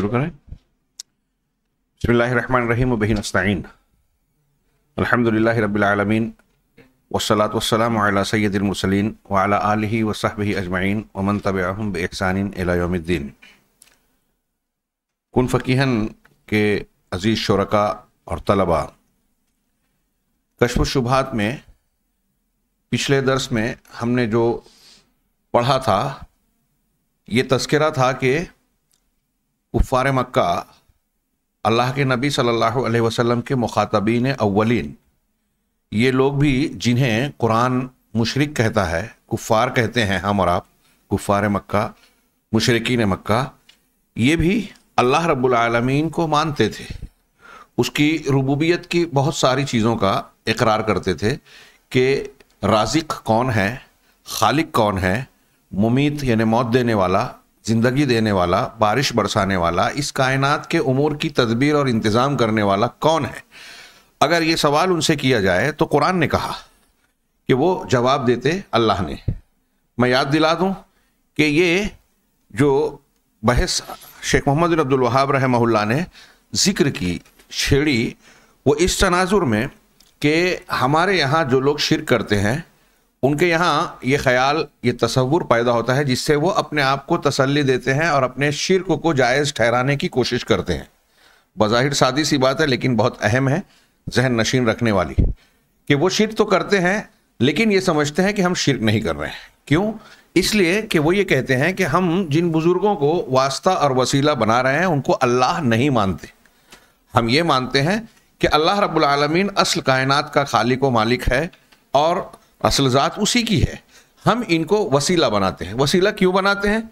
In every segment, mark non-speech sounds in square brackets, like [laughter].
शुरू करें बसमीम बहिन अस्तीन वसलात वसलम सैदिलमसलिन वाला आलि वसहब अजमाइन वमन तब बसानिन अलाउमद्दीन कन फ़कीहन के अज़ीज़ शुरा और तलबा कशफ शुभात में पिछले दर्स में हमने जो पढ़ा था ये तस्करा था कि कुफ़ार मक्का अल्लाह के नबी सल्लल्लाहु अलैहि वसल्लम के मुखातबीन अव्वलिन ये लोग भी जिन्हें कुरान मुशरक कहता है कुफ़ार कहते हैं हम और आप कुफ़ार मक्का मशरकिन मक्का ये भी अल्लाह रब्लमीन को मानते थे उसकी रबूबियत की बहुत सारी चीज़ों का इकरार करते थे कि राजिक कौन है खालिक कौन है मुमीत यानि मौत देने वाला जिंदगी देने वाला बारिश बरसाने वाला इस कायनात के उमूर की तदबीर और इंतज़ाम करने वाला कौन है अगर ये सवाल उनसे किया जाए तो कुरान ने कहा कि वो जवाब देते अल्लाह ने मैं याद दिला दूँ कि ये जो बहस शेख मोहम्मद अब्दुल वहाब रहमहुल्ला ने जिक्र की छेड़ी वो इस तनाजुर में कि हमारे यहाँ जो लोग शिर करते हैं उनके यहाँ ये ख्याल ये तस्वुर पैदा होता है जिससे वो अपने आप को तसल्ली देते हैं और अपने शिरक को, को जायज़ ठहराने की कोशिश करते हैं बज़ाहिर सादी सी बात है लेकिन बहुत अहम है जहन नशीन रखने वाली कि वो शिरक तो करते हैं लेकिन ये समझते हैं कि हम शिरक नहीं कर रहे हैं क्यों इसलिए कि वो ये कहते हैं कि हम जिन बुज़ुर्गों को वास्ता और वसीला बना रहे हैं उनको अल्लाह नहीं मानते हम ये मानते हैं कि अल्लाह रब्बुल रबालमीन असल कायनात का खालिक व मालिक है और असल ज़ात उसी की है हम इनको वसीला बनाते हैं वसीला क्यों बनाते हैं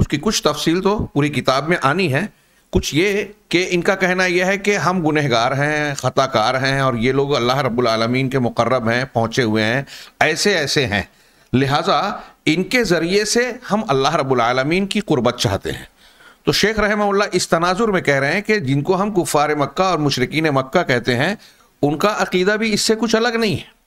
उसकी कुछ तफसील तो पूरी किताब में आनी है कुछ ये कि इनका कहना यह है कि हम गुनहगार हैं ख़ताकार हैं और ये लोग अल्लाह रब्बुल रबालमीन के मुकर्रब हैं पहुँचे हुए हैं ऐसे ऐसे हैं लिहाजा इनके ज़रिए से हम अल्लाह रब्बुल रबालमीन की क़ुरबत चाहते हैं तो शेख रहमल्ला इस तनाजुर में कह रहे हैं कि जिनको हम कुफ़ार मक्का और मशरकिन मक्का कहते हैं उनका अकीदा भी इससे कुछ अलग नहीं है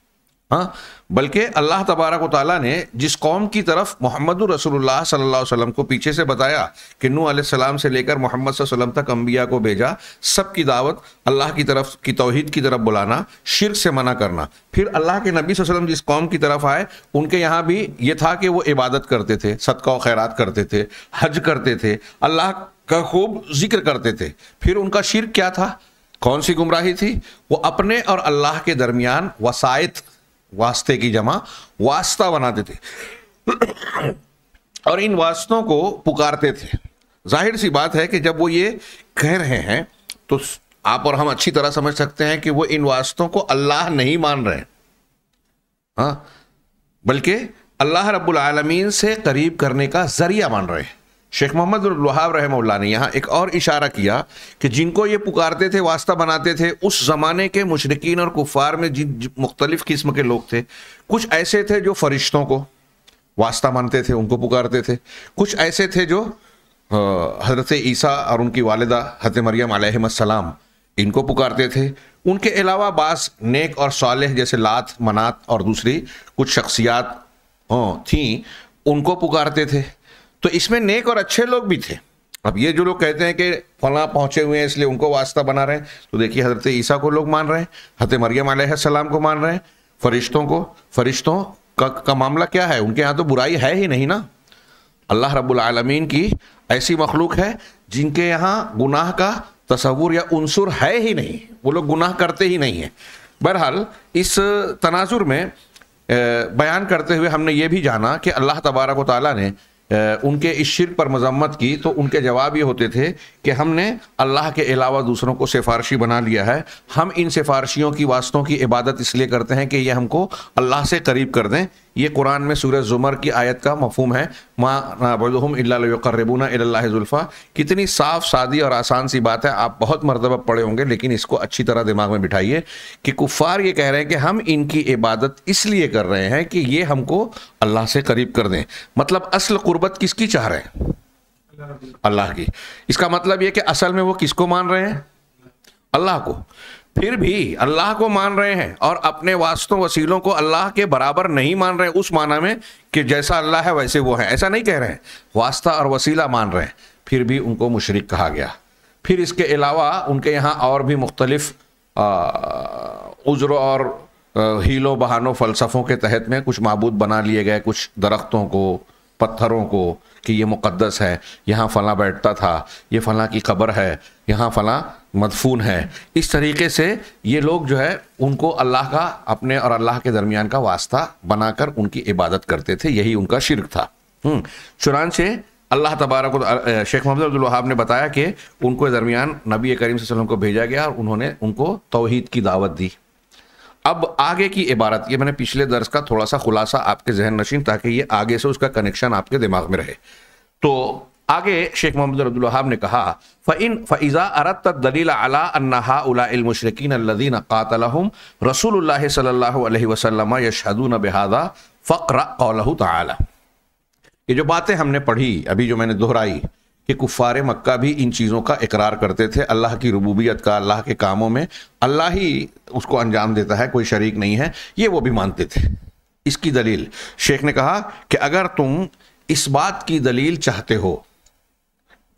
हाँ बल्कि अल्लाह तबारक ताली ने जिस कौम की तरफ मोहम्मद रसोल्ला सल्लल्लाहु को पीछे से बताया कि नू आसम से लेकर मोहम्मद वसलम तक अम्बिया को भेजा सब की दावत अल्लाह की तरफ की तोहद की तरफ बुलाना शिरक से मना करना फिर अल्लाह के नबी वसलम जिस कौम की तरफ आए उनके यहाँ भी ये था कि वो इबादत करते थे सदका खैरत करते थे हज करते थे अल्लाह का खूब जिक्र करते थे फिर उनका शिरक क्या था कौन सी गुमराही थी वो अपने और अल्लाह के दरमियान वसायत वास्ते की जमा वास्ता बनाते थे और इन वास्तों को पुकारते थे जाहिर सी बात है कि जब वो ये कह रहे हैं तो आप और हम अच्छी तरह समझ सकते हैं कि वो इन वास्तों को अल्लाह नहीं मान रहे हाँ, बल्कि अल्लाह रब्बुल आलमीन से करीब करने का जरिया मान रहे हैं शेख मोहम्मद लहाब रहमल्ला ने यहाँ एक और इशारा किया कि जिनको ये पुकारते थे वास्ता बनाते थे उस ज़माने के मशरकिन और कुफार में जिन मुख्तलिफ़ किस्म के लोग थे कुछ ऐसे थे जो फरिश्तों को वास्ता मानते थे उनको पुकारते थे कुछ ऐसे थे जो हज़रत ईसा और उनकी वालदा हज़रत मरियम आलम इनको पुकारते थे उनके अलावा बास नेक और सालह जैसे लात मनात और दूसरी कुछ शख्सियात थी उनको पुकारते थे तो इसमें नेक और अच्छे लोग भी थे अब ये जो लोग कहते हैं कि फला पहुंचे हुए हैं इसलिए उनको वास्ता बना रहे हैं तो देखिए हजरत ईसा को लोग मान रहे हैं हजरत मरियम सलाम को मान रहे हैं फरिश्तों को फरिश्तों का, का मामला क्या है उनके यहाँ तो बुराई है ही नहीं ना अल्लाह रब्बुल आलमीन की ऐसी मखलूक है जिनके यहाँ गुनाह का तस्वुर या अनसुर है ही नहीं वो लोग गुनाह करते ही नहीं हैं बहरहाल इस तनाजुर में बयान करते हुए हमने ये भी जाना कि अल्लाह तबारक ताली ने उनके इस शिर पर मजम्मत की तो उनके जवाब ये होते थे कि हमने अल्लाह के अलावा दूसरों को सिफारशी बना लिया है हम इन सिफारशियों की वास्तों की इबादत इसलिए करते हैं कि ये हमको अल्लाह से करीब कर दें ये कुरान में सूरज जुमर की आयत का मफहम है माँ कितनी साफ सादी और आसान सी बात है आप बहुत मरतबा पढ़े होंगे लेकिन इसको अच्छी तरह दिमाग में बिठाइए कि कुफ़ार ये कह रहे हैं कि हम इनकी इबादत इसलिए कर रहे हैं कि ये हमको अल्लाह से करीब कर दें मतलब असल क़ुरबत किसकी चाह रहे हैं अल्लाह की इसका मतलब ये कि असल में वो किसको मान रहे हैं अल्लाह को फिर भी अल्लाह को मान रहे हैं और अपने वास्तों वसीलों को अल्लाह के बराबर नहीं मान रहे उस माना में कि जैसा अल्लाह है वैसे वो है ऐसा नहीं कह रहे हैं वास्ता और वसीला मान रहे हैं फिर भी उनको मुशरक कहा गया फिर इसके अलावा उनके यहाँ और भी मुख्तलफ़ उज्र और हीलों बहानों फ़लसफ़ों के तहत में कुछ मबूद बना लिए गए कुछ दरख्तों को पत्थरों को कि ये मुक़दस है यहाँ फ़लाँ बैठता था ये फ़लाँ की कब्र है यहाँ फ़लाँ मदफून है इस तरीके से ये लोग जो है उनको अल्लाह का अपने और अल्लाह के दरमियान का वास्ता बनाकर उनकी इबादत करते थे यही उनका शिरक था हम्म, चुनान से अल्लाह तबारक शेख मोहम्मद अब्दुल्वाहाब ने बताया कि उनको दरमियान नबी करीम वसल्लम को भेजा गया और उन्होंने उनको तोहहीद की दावत दी अब आगे की इबारत ये मैंने पिछले दर्ज का थोड़ा सा खुलासा आपके जहन नशीन ताकि ये आगे से उसका कनेक्शन आपके दिमाग में रहे तो आगे शेख मोहम्मद अब्दुल्हाब ने कहा फ़ैन फ़ैज़ा अरत दलील अला अन्हा उलामशरकिन अल्लदीन कातलहम रसूल सल्ला वसलम यशदून बहादा फ़क्र त ये जो बातें हमने पढ़ी अभी जो मैंने दोहराई कि कुफार मक्का भी इन चीज़ों का इकरार करते थे अल्लाह की रबूबियत का अल्लाह के कामों में अल्लाह ही उसको अंजाम देता है कोई शरीक नहीं है ये वो भी मानते थे इसकी दलील शेख ने कहा कि अगर तुम इस बात की दलील चाहते हो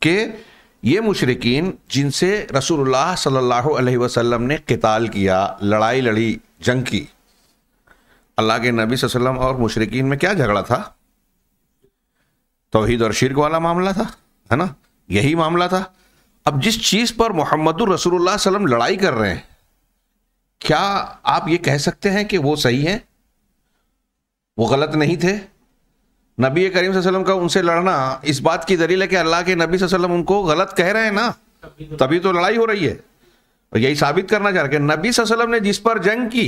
कि ये मुशरकिन जिनसे रसूलुल्लाह सल्लल्लाहु अलैहि वसल्लम ने कताल किया लड़ाई लड़ी जंग की अल्लाह के नबी वसल्लम और मुशरकिन में क्या झगड़ा था तोहहीद और शिरक वाला मामला था है ना यही मामला था अब जिस चीज पर मोहम्मद रसूलुल्लाह वसल्लम लड़ाई कर रहे हैं क्या आप ये कह सकते हैं कि वो सही हैं वो गलत नहीं थे नबी करीम वसल्लम का उनसे लड़ना इस बात की दलील है कि अल्लाह के नबी वसल्लम उनको गलत कह रहे हैं ना तभी तो लड़ाई हो रही है और यही साबित करना चाह रहे नबी वसल्लम ने जिस पर जंग की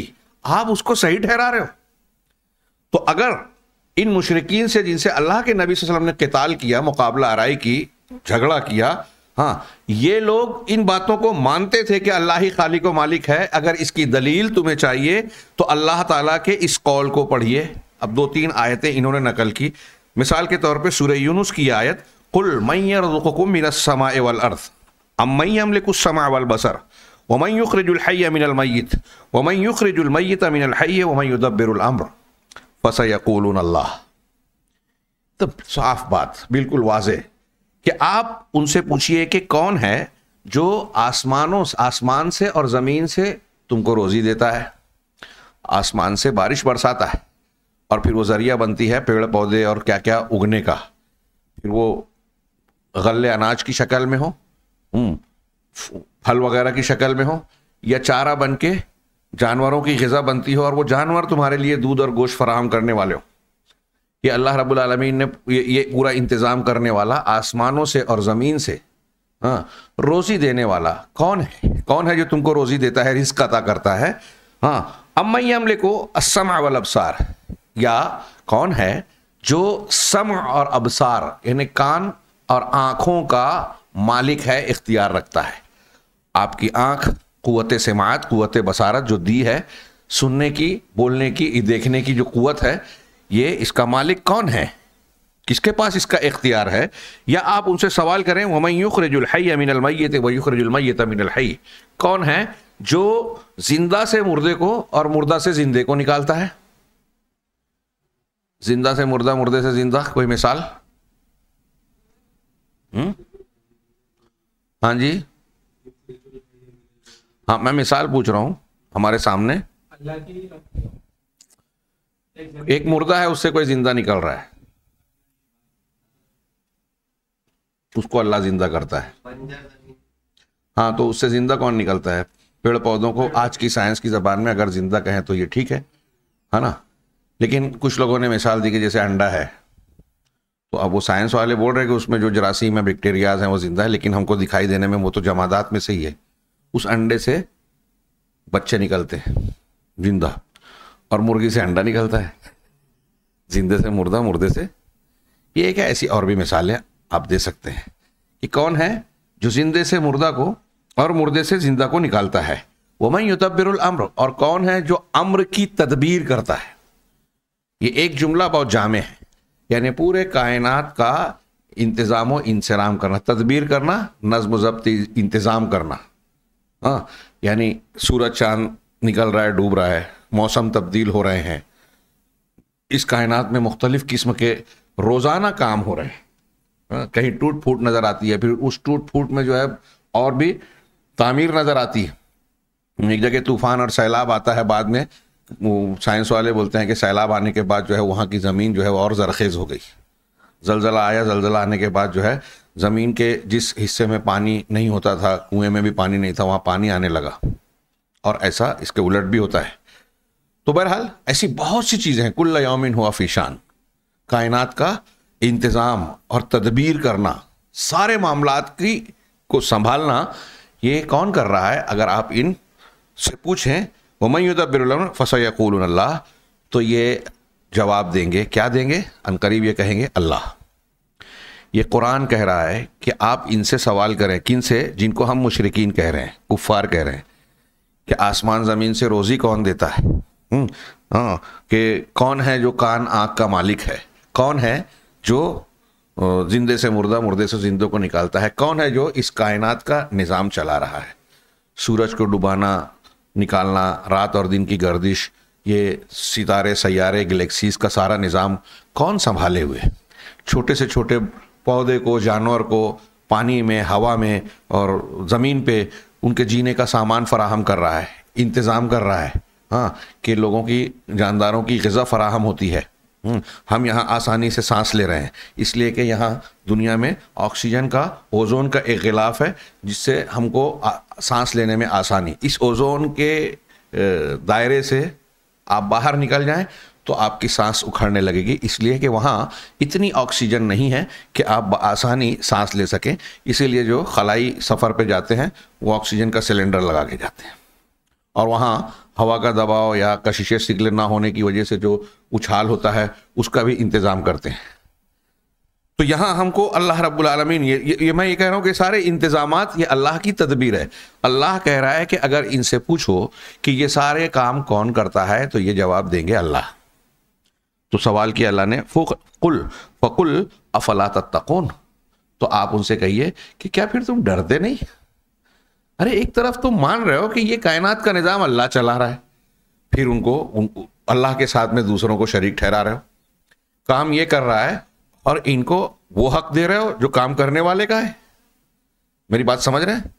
आप उसको सही ठहरा रहे हो तो अगर इन मुशरकिन से जिनसे अल्लाह के नबी वसल्लम ने कताल किया मुकाबला आरई की झगड़ा किया हाँ ये लोग इन बातों को मानते थे कि अल्लाह ही खाली को मालिक है अगर इसकी दलील तुम्हें चाहिए तो अल्लाह ताला के इस कौल को पढ़िए अब दो तीन आयतें इन्होंने नकल की मिसाल के तौर पर सूर्य यूनुस की आयत कुल मैयरसमा वल अर्थ अमई अमल कुछ समा वल बसर वमयुखरजुल मिनल मैत वमयुखरजुल मैत मिनल अम्र फसा अल्लाह तो साफ बात बिल्कुल वाजे कि आप उनसे पूछिए कि कौन है जो आसमानों आसमान से और ज़मीन से तुमको रोज़ी देता है आसमान से बारिश बरसाता है और फिर वो ज़रिया बनती है पेड़ पौधे और क्या क्या उगने का फिर वो गले अनाज की शक्ल में हो हम्म, फल वगैरह की शक्ल में हो या चारा बन के जानवरों की गज़ा बनती हो और वो जानवर तुम्हारे लिए दूध और गोश्त फराहम करने वाले हो ये अल्लाह रब्बुल रबालमीन ने ये, ये पूरा इंतज़ाम करने वाला आसमानों से और ज़मीन से हाँ रोज़ी देने वाला कौन है कौन है जो तुमको रोज़ी देता है रिस्क अता करता है हाँ अम्मई अमले को असम अवल अबसार या कौन है जो सम और अबसार यानी कान और आँखों का मालिक है इख्तियार रखता है आपकी आँख कुत समात कुत बसारत जो दी है सुनने की बोलने की देखने की जो कुत है ये इसका मालिक कौन है किसके पास इसका इख्तियार है या आप उनसे सवाल करें वमई युखरजुलहई अमीनमैत वयुखरजुलमैत अमीनहई कौन है जो जिंदा से मुर्दे को और मुर्दा से जिंदे को निकालता है जिंदा से मुर्दा मुर्दे से जिंदा कोई मिसाल हम्म? हाँ जी हाँ मैं मिसाल पूछ रहा हूँ हमारे सामने एक मुर्दा है उससे कोई जिंदा निकल रहा है उसको अल्लाह जिंदा करता है हाँ तो उससे जिंदा कौन निकलता है पेड़ पौधों को आज की साइंस की जबान में अगर जिंदा कहें तो ये ठीक है है ना लेकिन कुछ लोगों ने मिसाल दी कि जैसे अंडा है तो अब वो साइंस वाले बोल रहे हैं कि उसमें जो जरासीम है बैक्टीरियाज हैं वो जिंदा है लेकिन हमको दिखाई देने में वो तो जमादात में से ही है उस अंडे से बच्चे निकलते हैं जिंदा और मुर्गी से अंडा निकलता है जिंदे से मुर्दा मुर्दे से ये एक ऐसी और भी मिसालें आप दे सकते हैं कि कौन है जो जिंदे से मुर्दा को और मुर्दे से जिंदा को निकालता है वो मैं युतबिरुल अम्र और कौन है जो अम्र की तदबीर करता है ये एक जुमला बहुत जामे है यानी पूरे कायनात का इंतज़ाम इंसराम करना तदबीर करना नज्म जब्त इंतज़ाम करना हाँ यानी सूरज चांद निकल रहा है डूब रहा है मौसम तब्दील हो रहे हैं इस कायनात में मुख्तलिफ किस्म के रोज़ाना काम हो रहे हैं हाँ, कहीं टूट फूट नज़र आती है फिर उस टूट फूट में जो है और भी तामीर नज़र आती है एक जगह तूफान और सैलाब आता है बाद में साइंस वाले बोलते हैं कि सैलाब आने के बाद जो है वहाँ की ज़मीन जो है और जरखेज़ हो गई जलजला आया जलजला आने के बाद जो है ज़मीन के जिस हिस्से में पानी नहीं होता था कुएं में भी पानी नहीं था वहाँ पानी आने लगा और ऐसा इसके उलट भी होता है तो बहरहाल ऐसी बहुत सी चीज़ें हैं कुल्ला यामिन हुआ फीशान कायनात का इंतज़ाम और तदबीर करना सारे मामला की को संभालना ये कौन कर रहा है अगर आप इन से पूछें वमयुदा फ़सैकूल तो ये जवाब देंगे क्या देंगे अनकरीब ये कहेंगे अल्लाह ये कुरान कह रहा है कि आप इनसे सवाल करें किन से जिनको हम मुशरकिन कह रहे हैं कुफ़ार कह रहे हैं कि आसमान ज़मीन से रोज़ी कौन देता है हम्म, हाँ कि कौन है जो कान आँख का मालिक है कौन है जो जिंदे से मुर्दा मुर्दे से जिंदों को निकालता है कौन है जो इस कायनात का निज़ाम चला रहा है सूरज को डुबाना निकालना रात और दिन की गर्दिश ये सितारे सैारे गलेक्सीज़ का सारा निज़ाम कौन संभाले हुए छोटे से छोटे पौधे को जानवर को पानी में हवा में और ज़मीन पे उनके जीने का सामान फराहम कर रहा है इंतज़ाम कर रहा है हाँ कि लोगों की जानदारों की गज़ा फराहम होती है हम्म, हम यहाँ आसानी से सांस ले रहे हैं इसलिए कि यहाँ दुनिया में ऑक्सीजन का ओजोन का एक गिलाफ है जिससे हमको सांस लेने में आसानी इस ओजोन के दायरे से आप बाहर निकल जाएं तो आपकी सांस उखड़ने लगेगी इसलिए कि वहाँ इतनी ऑक्सीजन नहीं है कि आप आसानी सांस ले सकें इसीलिए जो खलाई सफ़र पे जाते हैं वो ऑक्सीजन का सिलेंडर लगा के जाते हैं और वहाँ हवा का दबाव या कशिश सिगले ना होने की वजह से जो उछाल होता है उसका भी इंतज़ाम करते हैं तो यहाँ हमको अल्लाह रब्बुल आलमीन ये, ये ये मैं ये कह रहा हूँ कि सारे इंतज़ाम ये अल्लाह की तदबीर है अल्लाह कह रहा है कि अगर इनसे पूछो कि ये सारे काम कौन करता है तो ये जवाब देंगे अल्लाह तो सवाल किया अल्लाह ने कुल फकुल अफला तत्तकौन तो आप उनसे कहिए कि क्या फिर तुम डरते नहीं अरे एक तरफ तुम मान रहे हो कि ये कायनात का निज़ाम अल्लाह चला रहा है फिर उनको उन अल्लाह के साथ में दूसरों को शरीक ठहरा रहे हो काम ये कर रहा है और इनको वो हक दे रहे हो जो काम करने वाले का है मेरी बात समझ रहे हैं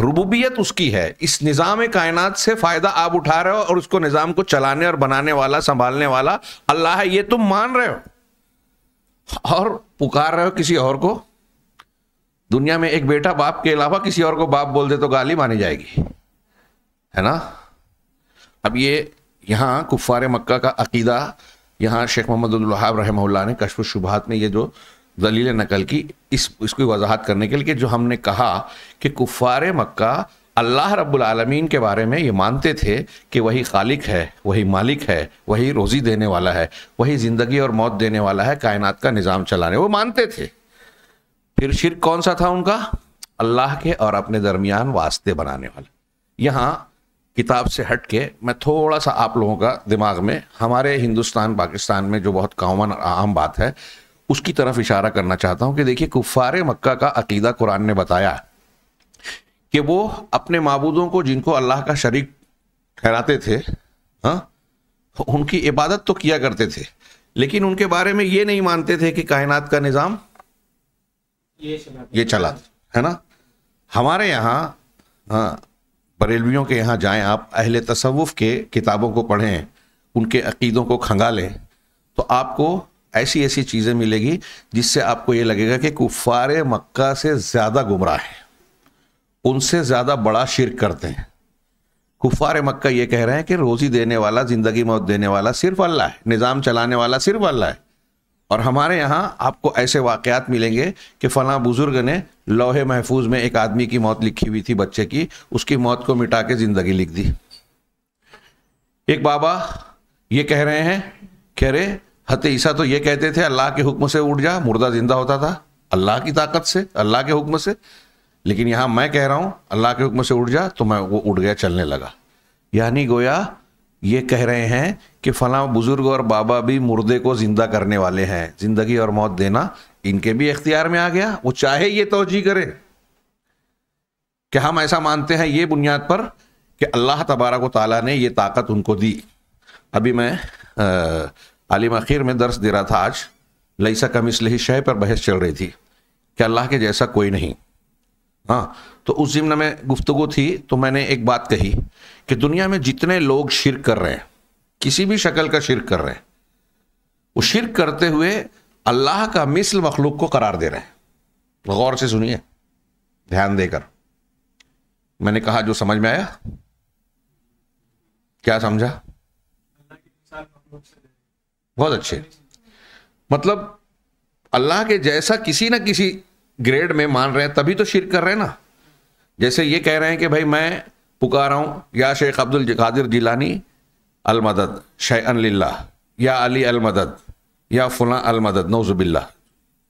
रुबूबियत उसकी है इस निज़ाम कायनात से फ़ायदा आप उठा रहे हो और उसको निज़ाम को चलाने और बनाने वाला संभालने वाला अल्लाह है ये तुम मान रहे हो और पुकार रहे हो किसी और को दुनिया में एक बेटा बाप के अलावा किसी और को बाप बोल दे तो गाली मानी जाएगी है ना अब ये यहाँ कुफ़ार मक्का का अकीदा यहाँ शेख मोहम्मद रहम ने कशफ शुभात में ये जो दलील नकल की इस इसकी वजाहत करने के लिए जो हमने कहा कि कुफ़ार मक्का अल्लाह रब्बुल आलमीन के बारे में ये मानते थे कि वही खालिक है वही मालिक है वही रोज़ी देने वाला है वही ज़िंदगी और मौत देने वाला है कायनात का निज़ाम चलाने वो मानते थे फिर शिरक कौन सा था उनका अल्लाह के और अपने दरमियान वास्ते बनाने वाला यहाँ किताब से हट के मैं थोड़ा सा आप लोगों का दिमाग में हमारे हिंदुस्तान पाकिस्तान में जो बहुत कॉमन आम बात है उसकी तरफ इशारा करना चाहता हूँ कि देखिए कुफ़ार मक्का का अकीदा कुरान ने बताया कि वो अपने मबूदों को जिनको अल्लाह का शरीक ठहराते थे हाँ तो उनकी इबादत तो किया करते थे लेकिन उनके बारे में ये नहीं मानते थे कि कायनात का निज़ाम ये चला ये चला है ना हमारे यहाँ हाँ, बरेलवियों के यहाँ जाएं आप अहल तसवुफ़ के किताबों को पढ़ें उनके अकीदों को खंगालें तो आपको ऐसी ऐसी चीज़ें मिलेगी जिससे आपको ये लगेगा कि कुफार मक्का से ज़्यादा गुमराह है उनसे ज़्यादा बड़ा शिरक करते हैं कुफार मक्का ये कह रहे हैं कि रोज़ी देने वाला ज़िंदगी मौत देने वाला सिर्फ अल्लाह है निज़ाम चलाने वाला सिर्फ अल्लाह है और हमारे यहाँ आपको ऐसे वाक़ात मिलेंगे कि फ़लाँ बुज़ुर्ग ने लोहे महफूज में एक आदमी की मौत लिखी हुई थी बच्चे की उसकी मौत को मिटा के ज़िंदगी लिख दी एक बाबा ये कह रहे हैं कह रहे हत ईसा तो ये कहते थे अल्लाह के हुक्म से उठ जा मुर्दा जिंदा होता था अल्लाह की ताकत से अल्लाह के हुक्म से लेकिन यहाँ मैं कह रहा हूँ अल्लाह के हुक्म से उठ जा तो मैं वो उठ गया चलने लगा यानी गोया ये कह रहे हैं कि फला बुजुर्ग और बाबा भी मुर्दे को जिंदा करने वाले हैं जिंदगी और मौत देना इनके भी इख्तियार में आ गया वो चाहे ये तोजी करे कि हम ऐसा मानते हैं ये बुनियाद पर कि अल्लाह तबारक ताली ने ये ताकत उनको दी अभी मैं आ, अलीम अखीर में दर्श दे रहा था आज लईसा कम इसलिए शय पर बहस चल रही थी कि अल्लाह के जैसा कोई नहीं हाँ तो उस जिम्न में गुफ्तगु थी तो मैंने एक बात कही कि दुनिया में जितने लोग शिरक कर रहे हैं किसी भी शक्ल का शिरक कर रहे हैं वो शिरक करते हुए अल्लाह का मिसल मखलूक को करार दे रहे हैं गौर से सुनिए ध्यान देकर मैंने कहा जो समझ में आया क्या समझा बहुत अच्छे मतलब अल्लाह के जैसा किसी ना किसी ग्रेड में मान रहे हैं तभी तो शिर कर रहे हैं ना जैसे ये कह रहे हैं कि भाई मैं पुकार रहा हूँ या शेख अब्दुल कादिर जिलानी अलमदद शैन लिल्ला या अली अलमदद या फुला अलमदद नौजुबिल्ला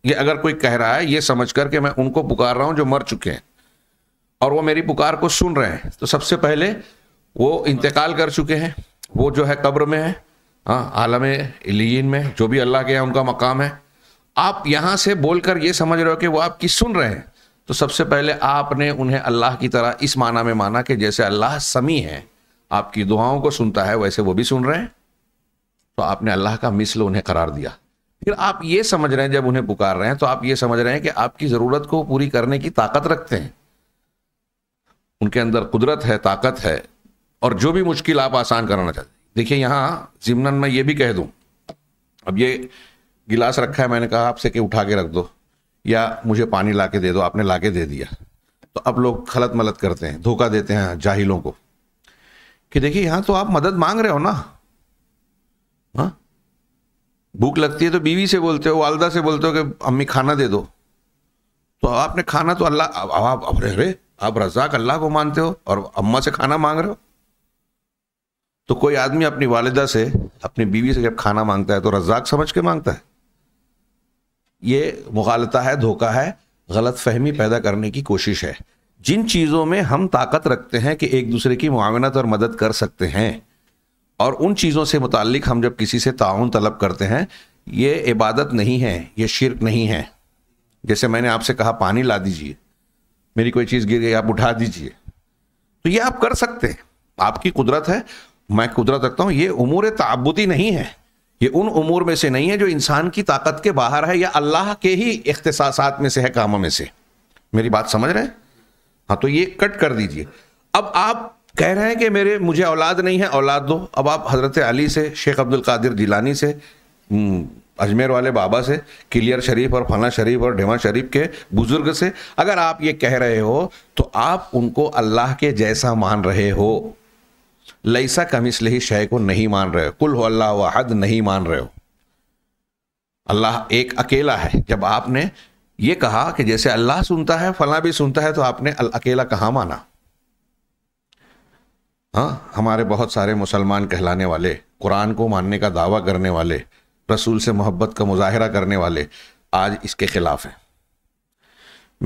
ये अगर कोई कह रहा है ये समझ कर के मैं उनको पुकार रहा हूँ जो मर चुके हैं और वो मेरी पुकार को सुन रहे हैं तो सबसे पहले वो इंतकाल कर चुके हैं वो जो है कब्र में है हाँ आलम इलीन में जो भी अल्लाह के यहाँ उनका मकाम है आप यहाँ से बोलकर ये समझ रहे हो कि वो आपकी सुन रहे हैं तो सबसे पहले आपने उन्हें अल्लाह की तरह इस माना में माना कि जैसे अल्लाह समी है आपकी दुआओं को सुनता है वैसे वो भी सुन रहे हैं तो आपने अल्लाह का मिसल उन्हें करार दिया फिर आप ये समझ रहे हैं जब उन्हें पुकार रहे हैं तो आप ये समझ रहे हैं कि आपकी ज़रूरत को पूरी करने की ताकत रखते हैं उनके अंदर कुदरत है ताकत है और जो भी मुश्किल आप आसान कराना चाहते हैं देखिए यहाँ जिमनन में ये भी कह दूँ अब ये गिलास रखा है मैंने कहा आपसे कि उठा के रख दो या मुझे पानी ला के दे दो आपने ला के दे दिया तो अब लोग खलत मलत करते हैं धोखा देते हैं जाहिलों को कि देखिए यहाँ तो आप मदद मांग रहे हो ना हाँ भूख लगती है तो बीवी से बोलते हो वालदा से बोलते हो कि अम्मी खाना दे दो तो आपने खाना तो अल्लाह आप अरे अरे आप रजाक अल्लाह को मानते हो और अम्मा से खाना मांग रहे हो तो कोई आदमी अपनी वालिदा से अपनी बीवी से जब खाना मांगता है तो रजाक समझ के मांगता है ये मुखालता है धोखा है गलत फहमी पैदा करने की कोशिश है जिन चीज़ों में हम ताकत रखते हैं कि एक दूसरे की मुआवनत और मदद कर सकते हैं और उन चीज़ों से मुतल हम जब किसी से ताउन तलब करते हैं ये इबादत नहीं है ये शिरक नहीं है जैसे मैंने आपसे कहा पानी ला दीजिए मेरी कोई चीज़ गिर गई आप उठा दीजिए तो ये आप कर सकते हैं आपकी कुदरत है मैं कुदरत रखता हूँ ये उमूर ताबुती नहीं है ये उन उमूर में से नहीं है जो इंसान की ताकत के बाहर है या अल्लाह के ही अख्तसासात में से है कामों में से मेरी बात समझ रहे हैं हाँ तो ये कट कर दीजिए अब आप कह रहे हैं कि मेरे मुझे औलाद नहीं है औलाद दो अब आप हज़रत अली से शेख अब्दुल कादिर जिलानी से हम्म, अजमेर वाले बाबा से किलियर शरीफ और फला शरीफ और ढेवा शरीफ के बुज़ुर्ग से अगर आप ये कह रहे हो तो आप उनको अल्लाह के जैसा मान रहे हो लईसा कमिस ही शय को नहीं मान रहे हो कुल हो अल्लाह वाहद नहीं मान रहे हो अल्लाह एक अकेला है जब आपने ये कहा कि जैसे अल्लाह सुनता है फला भी सुनता है तो आपने अकेला कहाँ माना हाँ हमारे बहुत सारे मुसलमान कहलाने वाले कुरान को मानने का दावा करने वाले रसूल से मोहब्बत का मुजाहरा करने वाले आज इसके खिलाफ हैं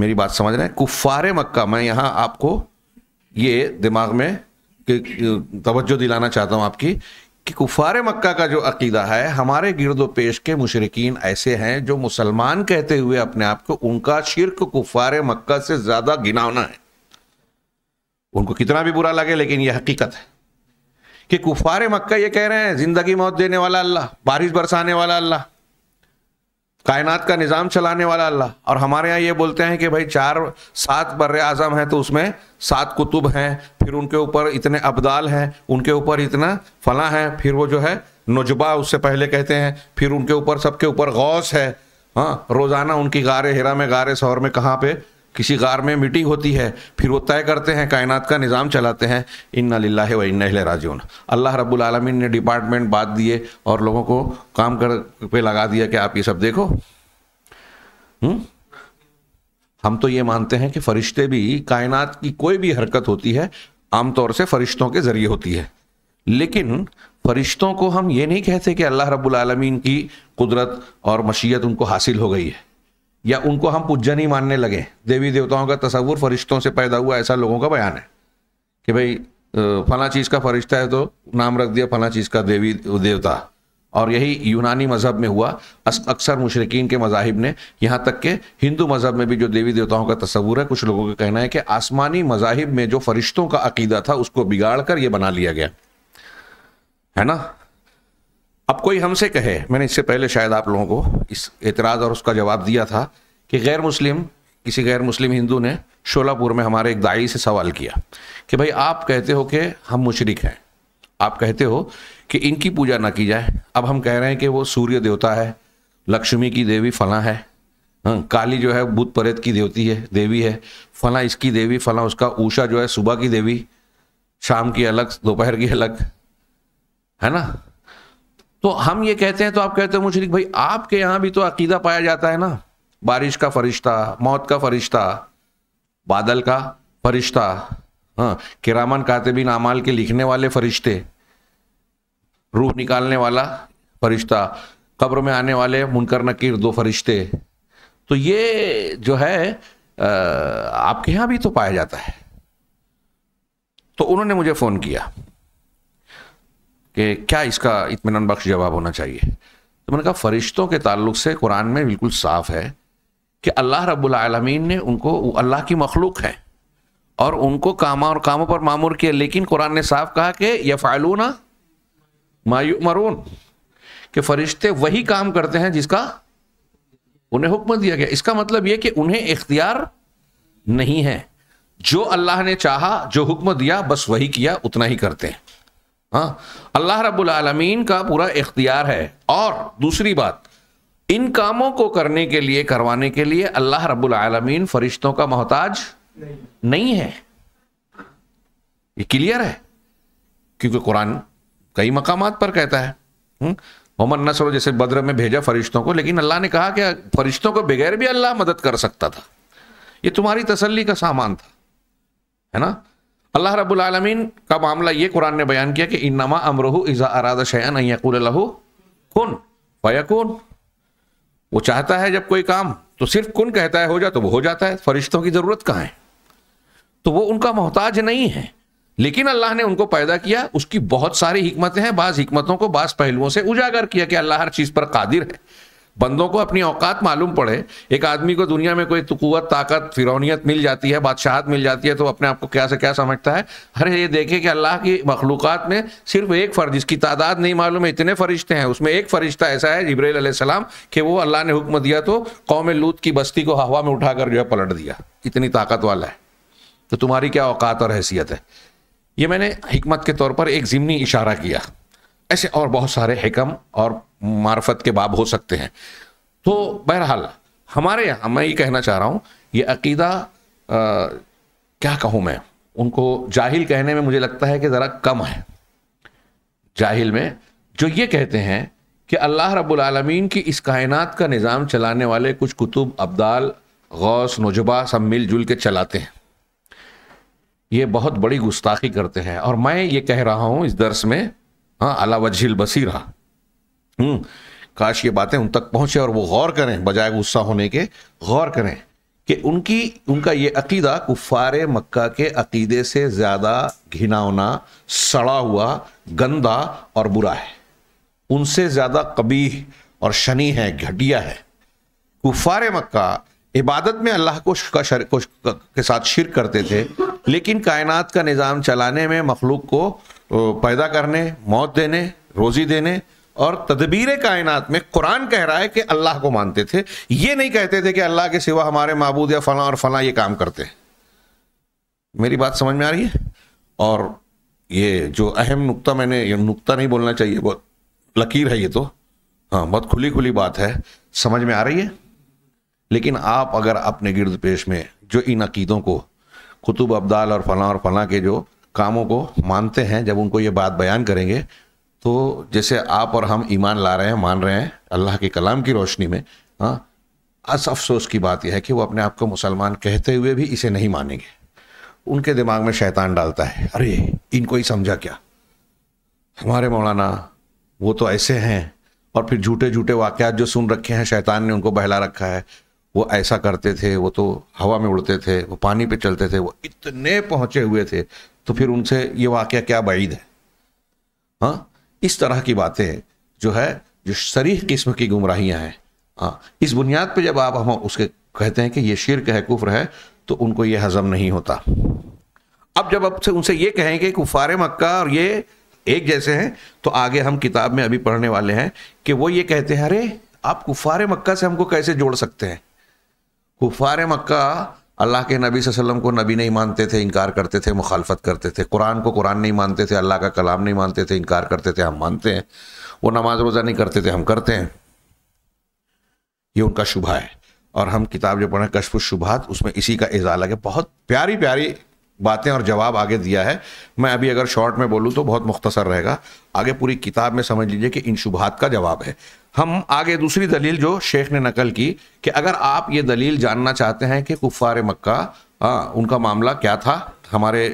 मेरी बात समझ रहे हैं कुफ़ार मक्का मैं यहाँ आपको ये दिमाग में तवज्जो दिलाना चाहता हूँ आपकी कि कुफार मक्का का जो अकीदा है हमारे गिरद पेश के मुशरकिन ऐसे हैं जो मुसलमान कहते हुए अपने आप को उनका शिरक कुफार मक्का से ज़्यादा गिनावना है उनको कितना भी बुरा लगे लेकिन यह हकीकत है कि कुफार मक्का ये कह रहे हैं ज़िंदगी मौत देने वाला अल्लाह बारिश बरसाने वाला अल्लाह कायनात का निज़ाम चलाने वाला अल्लाह और हमारे यहाँ ये बोलते हैं कि भाई चार सात बर आज़म हैं तो उसमें सात कुतुब हैं फिर उनके ऊपर इतने अबदाल हैं उनके ऊपर इतना फला है फिर वो जो है नजबा उससे पहले कहते हैं फिर उनके ऊपर सबके ऊपर गौस है हाँ रोज़ाना उनकी गारे हिरा में गारे शहर में कहाँ पे किसी गार में मीटिंग होती है फिर वो तय करते हैं कायनात का निज़ाम चलाते हैं इन्ना लाला व इन्ना राजून अल्लाह रब्बुल आलमीन ने डिपार्टमेंट बात दिए और लोगों को काम कर पे लगा दिया कि आप ये सब देखो हुँ? हम तो ये मानते हैं कि फरिश्ते भी कायनात की कोई भी हरकत होती है आमतौर से फरिश्तों के ज़रिए होती है लेकिन फरिश्तों को हम ये नहीं कहते कि अल्लाह रब्बुल आलमीन की कुदरत और मशीयत उनको हासिल हो गई है या उनको हम पूजन ही मानने लगे देवी देवताओं का तस्वुर फरिश्तों से पैदा हुआ ऐसा लोगों का बयान है कि भाई फला चीज़ का फरिश्ता है तो नाम रख दिया फला चीज़ का देवी देवता और यही यूनानी मज़हब में हुआ अक्सर मुशरकिन के मजाहिब ने यहाँ तक के हिंदू मज़हब में भी जो देवी देवताओं का तस्वूर है कुछ लोगों का कहना है कि आसमानी मजाहिब में जो फरिश्तों का अकीदा था उसको बिगाड़ कर ये बना लिया गया है ना अब कोई हमसे कहे मैंने इससे पहले शायद आप लोगों को इस एतराज़ और उसका जवाब दिया था कि गैर मुस्लिम किसी गैर मुस्लिम हिंदू ने शोलापुर में हमारे एक दाई से सवाल किया कि भाई आप कहते हो कि हम मुशरक हैं आप कहते हो कि इनकी पूजा ना की जाए अब हम कह रहे हैं कि वो सूर्य देवता है लक्ष्मी की देवी फला है हाँ काली जो है बुध परेत की देवती है देवी है फला इसकी देवी फला उसका ऊषा जो है सुबह की देवी शाम की अलग दोपहर की अलग है ना तो हम ये कहते हैं तो आप कहते हो मुशरक भाई आपके यहाँ भी तो अकीदा पाया जाता है ना बारिश का फरिश्ता मौत का फरिश्ता बादल का फरिश्ता हाँ किरामन कातबिन अमाल के लिखने वाले फरिश्ते रूह निकालने वाला फरिश्ता कब्र में आने वाले मुनकर नकीर दो फरिश्ते तो ये जो है आपके यहाँ भी तो पाया जाता है तो उन्होंने मुझे फ़ोन किया कि क्या इसका इतमान बख्श जवाब होना चाहिए तो मैंने कहा फरिश्तों के ताल्लुक से कुरान में बिल्कुल साफ है कि अल्लाह रबालमीन ने उनको अल्लाह की मखलूक है और उनको कामा और कामों पर मामूर किया लेकिन कुरान ने साफ कहा कि यह फालूना मायू मरून के फरिश्ते वही काम करते हैं जिसका उन्हें हुक्म दिया गया इसका मतलब यह कि उन्हें इख्तियार नहीं है जो अल्लाह ने चाहा जो हुक्म दिया बस वही किया उतना ही करते हैं हाँ अल्लाह रब्बुल आलमीन का पूरा इख्तियार है और दूसरी बात इन कामों को करने के लिए करवाने के लिए अल्लाह रब्बुल आलमीन फरिश्तों का मोहताज नहीं, नहीं है ये क्लियर है क्योंकि कुरान कई मकाम पर कहता है मोहम्मद नसर जैसे बद्र में भेजा फरिश्तों को लेकिन अल्लाह ने कहा कि फरिश्तों को बगैर भी अल्लाह मदद कर सकता था ये तुम्हारी तसल्ली का सामान था है ना अल्लाह रब्बुल आलमीन का मामला ये कुरान ने बयान किया कि इन्नमा अमरुहु इज़ा अरादा शयान लहु कुन फयकुन वो चाहता है जब कोई काम तो सिर्फ कुन कहता है हो जा तो वो हो जाता है फरिश्तों की ज़रूरत कहाँ है तो वो उनका मोहताज नहीं है लेकिन अल्लाह ने उनको पैदा किया उसकी बहुत सारी हमतें हैं बाज़ हिकमतों को बाज़ पहलुओं से उजागर किया कि अल्लाह हर चीज़ पर कादिर है बंदों को अपनी औकात मालूम पड़े एक आदमी को दुनिया में कोई तुकुवत ताकत फिरौनीत मिल जाती है बादशाहत मिल जाती है तो अपने आप को क्या से क्या समझता है अरे ये देखे कि अल्लाह की मखलूक में सिर्फ एक फ़र्ज इसकी तादाद नहीं मालूम है इतने फ़रिश्ते हैं उसमें एक फ़रिश्ता ऐसा है जब्राईसम कि वो अल्लाह ने हुक्म दिया तो कौम लूत की बस्ती को हवा में उठाकर जो है पलट दिया इतनी ताकत वाला है तो तुम्हारी क्या औकात और हैसियत है ये मैंने हमत के तौर पर एक ज़िमनी इशारा किया ऐसे और बहुत सारे हिकम और मार्फत के बाब हो सकते हैं तो बहरहाल हमारे यहाँ मैं ये कहना चाह रहा हूँ ये अकीदा आ, क्या कहूँ मैं उनको जाहिल कहने में मुझे लगता है कि ज़रा कम है जाहिल में जो ये कहते हैं कि अल्लाह रब्बुल आलमीन की इस कायनात का निज़ाम चलाने वाले कुछ कुतुब अब्दाल गौस नजबा सब मिलजुल के चलाते हैं ये बहुत बड़ी गुस्ताखी करते हैं और मैं ये कह रहा हूँ इस दर्स में हाँ अला वजहिल बसीरा हम्म काश ये बातें उन तक पहुंचे और वो गौर करें बजाय गुस्सा होने के गौर करें कि उनकी उनका ये अकीदा कुफ़ार मक्का के अकीदे से ज़्यादा घिनावना सड़ा हुआ गंदा और बुरा है उनसे ज़्यादा कबी और शनि है घटिया है कुफ़ार मक्का इबादत में अल्लाह को को के साथ शिर करते थे लेकिन कायनात का निज़ाम चलाने में मखलूक को पैदा करने मौत देने रोजी देने और तदबीर कायनात में कुरान कह रहा है कि अल्लाह को मानते थे ये नहीं कहते थे कि अल्लाह के सिवा हमारे महबूद या फला और फला ये काम करते हैं मेरी बात समझ में आ रही है और ये जो अहम नुक्ता मैंने ये नुक्ता नहीं बोलना चाहिए बहुत लकीर है ये तो हाँ बहुत खुली खुली बात है समझ में आ रही है लेकिन आप अगर अपने गिरद पेश में जो इन अकीदों को कुतुब अब्दाल और फला और फला के जो कामों को मानते हैं जब उनको ये बात बयान करेंगे तो जैसे आप और हम ईमान ला रहे हैं मान रहे हैं अल्लाह के कलाम की रोशनी में हाँ अस अफसोस की बात यह है कि वो अपने आप को मुसलमान कहते हुए भी इसे नहीं मानेंगे उनके दिमाग में शैतान डालता है अरे इनको ही समझा क्या हमारे मौलाना वो तो ऐसे हैं और फिर झूठे झूठे वाक़ात जो सुन रखे हैं शैतान ने उनको बहला रखा है वो ऐसा करते थे वो तो हवा में उड़ते थे वो पानी पे चलते थे वो इतने पहुंचे हुए थे तो फिर उनसे ये वाक्य क्या बाइद है हाँ इस तरह की बातें जो है जो शरीह किस्म की गुमराहियाँ हैं हाँ इस बुनियाद पे जब आप हम उसके कहते हैं कि ये शिरक है कुफ्र है तो उनको ये हजम नहीं होता अब जब अब उनसे ये कहें कि कुफार मक्का और ये एक जैसे हैं तो आगे हम किताब में अभी पढ़ने वाले हैं कि वो ये कहते हैं अरे आप कुफार मक्का से हमको कैसे जोड़ सकते हैं कुफार मक्का अल्लाह के नबी वसल्लम को नबी नहीं मानते थे इनकार करते थे मुखालफत करते थे कुरान को कुरान नहीं मानते थे अल्लाह का कलाम नहीं मानते थे इनकार करते थे हम मानते हैं वो नमाज रोज़ा नहीं करते थे हम करते हैं ये उनका शुभा है और हम किताब जो पढ़ें कशफ शुभात उसमें इसी का इजाला के बहुत प्यारी प्यारी बातें और जवाब आगे दिया है मैं अभी अगर शॉर्ट में बोलूँ तो बहुत मुख्तसर रहेगा आगे पूरी किताब में समझ लीजिए कि इन शुभात का जवाब है हम आगे दूसरी दलील जो शेख ने नकल की कि अगर आप ये दलील जानना चाहते हैं कि कुफ़ार मक्का आ, हाँ, उनका मामला क्या था हमारे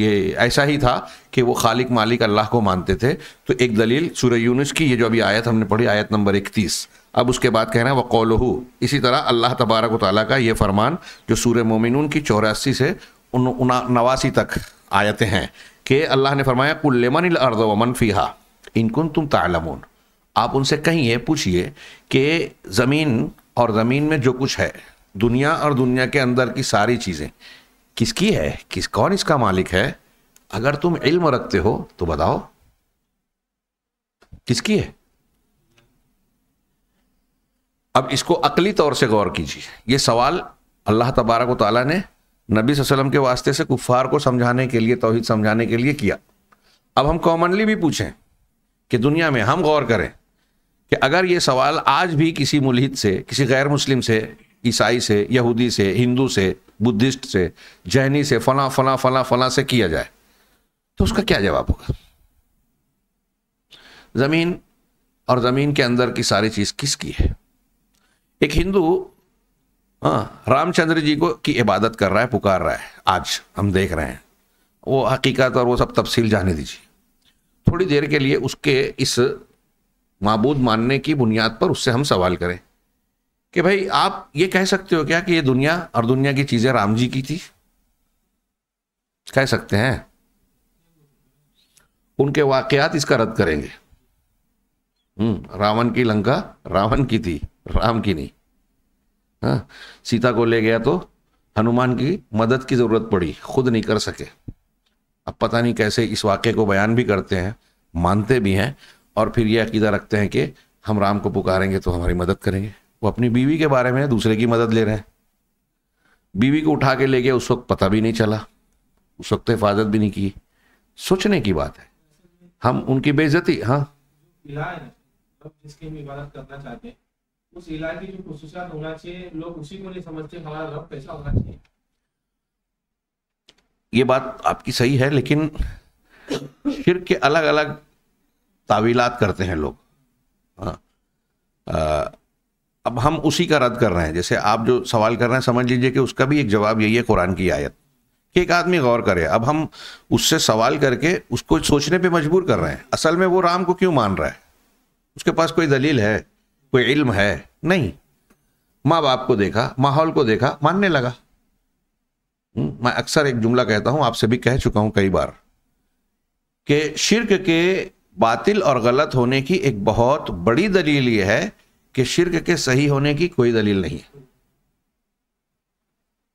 ये ऐसा ही था कि वो खालिक मालिक अल्लाह को मानते थे तो एक दलील सूर्य यूनुस की ये जो अभी आयत हमने पढ़ी आयत नंबर इकतीस अब उसके बाद कहना वह कौलहू इसी तरह अल्लाह तबारक वाली का ये फरमान जो सूर्य मोमिन की चौरासी से नवासी तक आयते हैं कि अल्लाह ने फरमाया कुल्लेमन अर्द वमन फ़ीहा इनकुन तुम तालमून आप उनसे कहिए पूछिए कि ज़मीन और ज़मीन में जो कुछ है दुनिया और दुनिया के अंदर की सारी चीज़ें किसकी है किस कौन इसका मालिक है अगर तुम इल्म रखते हो तो बताओ किसकी है अब इसको अकली तौर से गौर कीजिए यह सवाल अल्लाह तबारक ताली ने नबी वसल्लम के वास्ते से कुफार को समझाने के लिए तोहहीद समझाने के लिए किया अब हम कॉमनली भी पूछें कि दुनिया में हम गौर करें कि अगर ये सवाल आज भी किसी मुलहिद से किसी गैर मुस्लिम से ईसाई से यहूदी से हिंदू से बुद्धिस्ट से जैनी से फला फला फला फला से किया जाए तो उसका क्या जवाब होगा ज़मीन और ज़मीन के अंदर की सारी चीज़ किसकी है एक हिंदू हाँ रामचंद्र जी को की इबादत कर रहा है पुकार रहा है आज हम देख रहे हैं वो हकीकत और वो सब तफसील जाने दीजिए थोड़ी देर के लिए उसके इस मबूद मानने की बुनियाद पर उससे हम सवाल करें कि भाई आप ये कह सकते हो क्या कि ये दुनिया और दुनिया की चीज़ें राम जी की थी कह सकते हैं उनके वाकयात इसका रद्द करेंगे हम्म, रावण की लंका रावण की थी राम की नहीं हाँ सीता को ले गया तो हनुमान की मदद की ज़रूरत पड़ी खुद नहीं कर सके अब पता नहीं कैसे इस वाक्य को बयान भी करते हैं मानते भी हैं और फिर ये अकीदा रखते हैं कि हम राम को पुकारेंगे तो हमारी मदद करेंगे वो अपनी बीवी के बारे में दूसरे की मदद ले रहे हैं बीवी को उठा के ले गया उस वक्त पता भी नहीं चला उस वक्त हिफाजत भी नहीं की सोचने की बात है हम उनकी बेइज्जती हाँ उस इलाके की जो खसूसियात होना चाहिए लोग उसी को नहीं समझते हमारा रब कैसा होना चाहिए ये बात आपकी सही है लेकिन फिर के अलग अलग तावीलात करते हैं लोग हाँ। अब हम उसी का रद्द कर रहे हैं जैसे आप जो सवाल कर रहे हैं समझ लीजिए कि उसका भी एक जवाब यही है कुरान की आयत कि एक आदमी गौर करे अब हम उससे सवाल करके उसको सोचने पे मजबूर कर रहे हैं असल में वो राम को क्यों मान रहा है उसके पास कोई दलील है कोई इल्म है नहीं माँ बाप को देखा माहौल को देखा मानने लगा हम्म, मैं अक्सर एक जुमला कहता हूं आपसे भी कह चुका हूं कई बार कि शिरक के बातिल और गलत होने की एक बहुत बड़ी दलील यह है कि शिरक के सही होने की कोई दलील नहीं है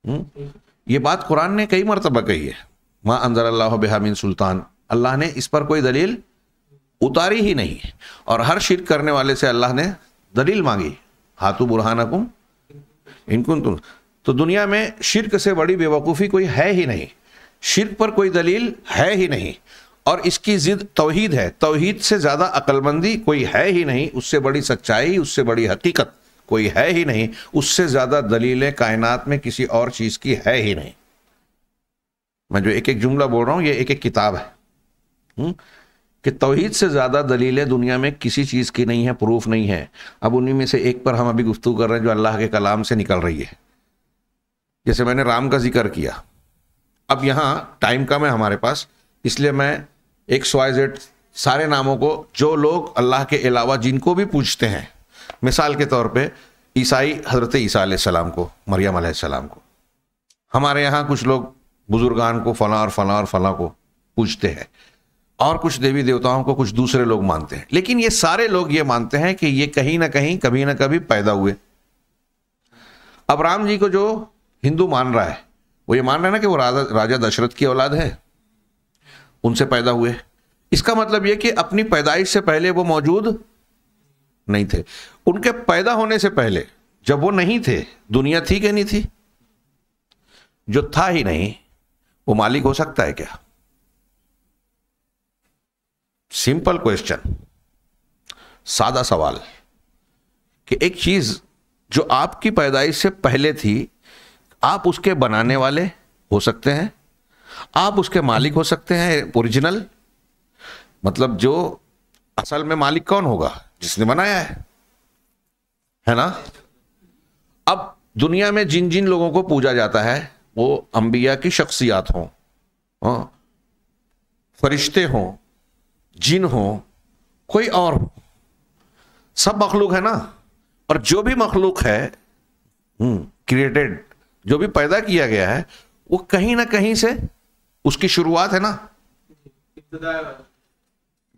हम्म, ये बात कुरान ने कई मरतबा कही है माँ अंदर अल्लाह बेहमिन सुल्तान अल्लाह ने इस पर कोई दलील उतारी ही नहीं और हर शिरक करने वाले से अल्लाह ने दलील मांगी हाथू बुरहाना कुम इनकुन तुम तो दुनिया में शिरक से बड़ी बेवकूफ़ी कोई है ही नहीं शिरक पर कोई दलील है ही नहीं और इसकी जिद तोहीद है तोहीद से ज़्यादा अक्लमंदी कोई है ही नहीं उससे बड़ी सच्चाई उससे बड़ी हकीकत कोई है ही नहीं उससे ज़्यादा दलीलें कायनात में किसी और चीज़ की है ही नहीं मैं जो एक एक जुमला बोल रहा हूँ ये एक एक किताब है हुँ? हम्म? कि तोहहीद से ज़्यादा दलीलें दुनिया में किसी चीज़ की नहीं है प्रूफ नहीं है अब उन्हीं में से एक पर हम अभी गुफ्तु कर रहे हैं जो अल्लाह के कलाम से निकल रही है जैसे मैंने राम का जिक्र किया अब यहाँ टाइम कम है हमारे पास इसलिए मैं एक स्वाइजेड सारे नामों को जो लोग अल्लाह के अलावा जिनको भी पूछते हैं मिसाल के तौर पे ईसाई हज़रत ईसा सलाम को मरियम सलाम को हमारे यहाँ कुछ लोग बुज़ुर्गान को फला और फ़लाँ और फला को पूछते हैं और कुछ देवी देवताओं को कुछ दूसरे लोग मानते हैं लेकिन ये सारे लोग ये मानते हैं कि ये कहीं ना कहीं कभी ना कभी पैदा हुए अब राम जी को जो हिंदू मान रहा है वो ये मान रहा है ना कि वो राजा राजा दशरथ की औलाद है उनसे पैदा हुए इसका मतलब ये कि अपनी पैदाइश से पहले वो मौजूद नहीं थे उनके पैदा होने से पहले जब वो नहीं थे दुनिया थी कि नहीं थी जो था ही नहीं वो मालिक हो सकता है क्या सिंपल क्वेश्चन सादा सवाल कि एक चीज जो आपकी पैदाइश से पहले थी आप उसके बनाने वाले हो सकते हैं आप उसके मालिक हो सकते हैं ओरिजिनल मतलब जो असल में मालिक कौन होगा जिसने बनाया है है ना अब दुनिया में जिन जिन लोगों को पूजा जाता है वो अंबिया की शख्सियात हों हाँ, फरिश्ते हों जिन हो कोई और हो सब मखलूक है ना और जो भी मखलूक है क्रिएटेड हम्म, जो भी पैदा किया गया है वो कहीं ना कहीं से उसकी शुरुआत है ना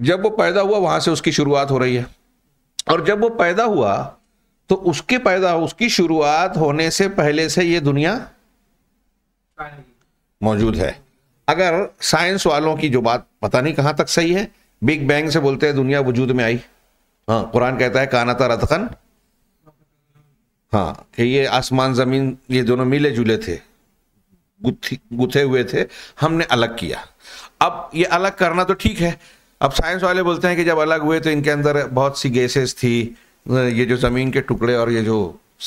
जब वो पैदा हुआ वहां से उसकी शुरुआत हो रही है और जब वो पैदा हुआ तो उसके पैदा उसकी शुरुआत होने से पहले से ये दुनिया मौजूद है अगर साइंस वालों की जो बात पता नहीं कहां तक सही है बिग बैंग से बोलते हैं दुनिया वजूद में आई हाँ कुरान कहता है काना था रतखन हाँ कि ये आसमान ज़मीन ये दोनों मिले जुले थे गुथी गुथे हुए थे हमने अलग किया अब ये अलग करना तो ठीक है अब साइंस वाले बोलते हैं कि जब अलग हुए तो इनके अंदर बहुत सी गैसेस थी ये जो ज़मीन के टुकड़े और ये जो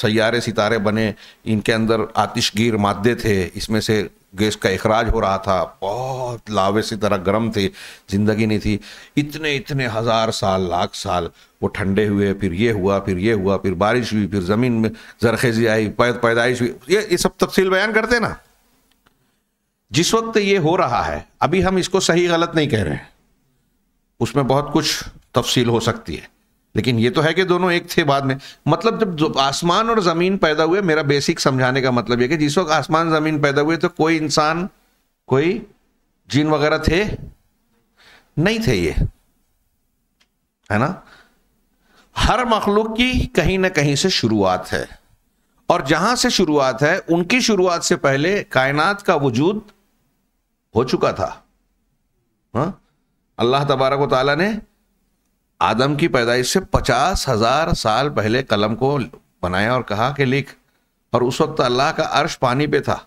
सैारे सितारे बने इनके अंदर आतिशगीर मादे थे इसमें से गैस का अखराज हो रहा था बहुत लावे सी तरह गर्म थे ज़िंदगी नहीं थी इतने इतने हज़ार साल लाख साल वो ठंडे हुए फिर ये हुआ फिर ये हुआ फिर बारिश हुई फिर ज़मीन में जरखेजी आई पैद पैदाइश हुई ये ये सब तफसील बयान करते ना जिस वक्त ये हो रहा है अभी हम इसको सही गलत नहीं कह रहे हैं उसमें बहुत कुछ तफसील हो सकती है लेकिन ये तो है कि दोनों एक थे बाद में मतलब जब, आसमान और ज़मीन पैदा हुए मेरा बेसिक समझाने का मतलब ये कि जिस वक्त आसमान ज़मीन पैदा हुए तो कोई इंसान कोई जीन वगैरह थे नहीं थे ये है ना हर मखलूक की कहीं ना कहीं से शुरुआत है और जहां से शुरुआत है उनकी शुरुआत से पहले कायनात का वजूद हो चुका था हाँ? अल्लाह तबारक वाली ने आदम की पैदाइश से पचास हजार साल पहले कलम को बनाया और कहा कि लिख और उस वक्त अल्लाह का अर्श पानी पे था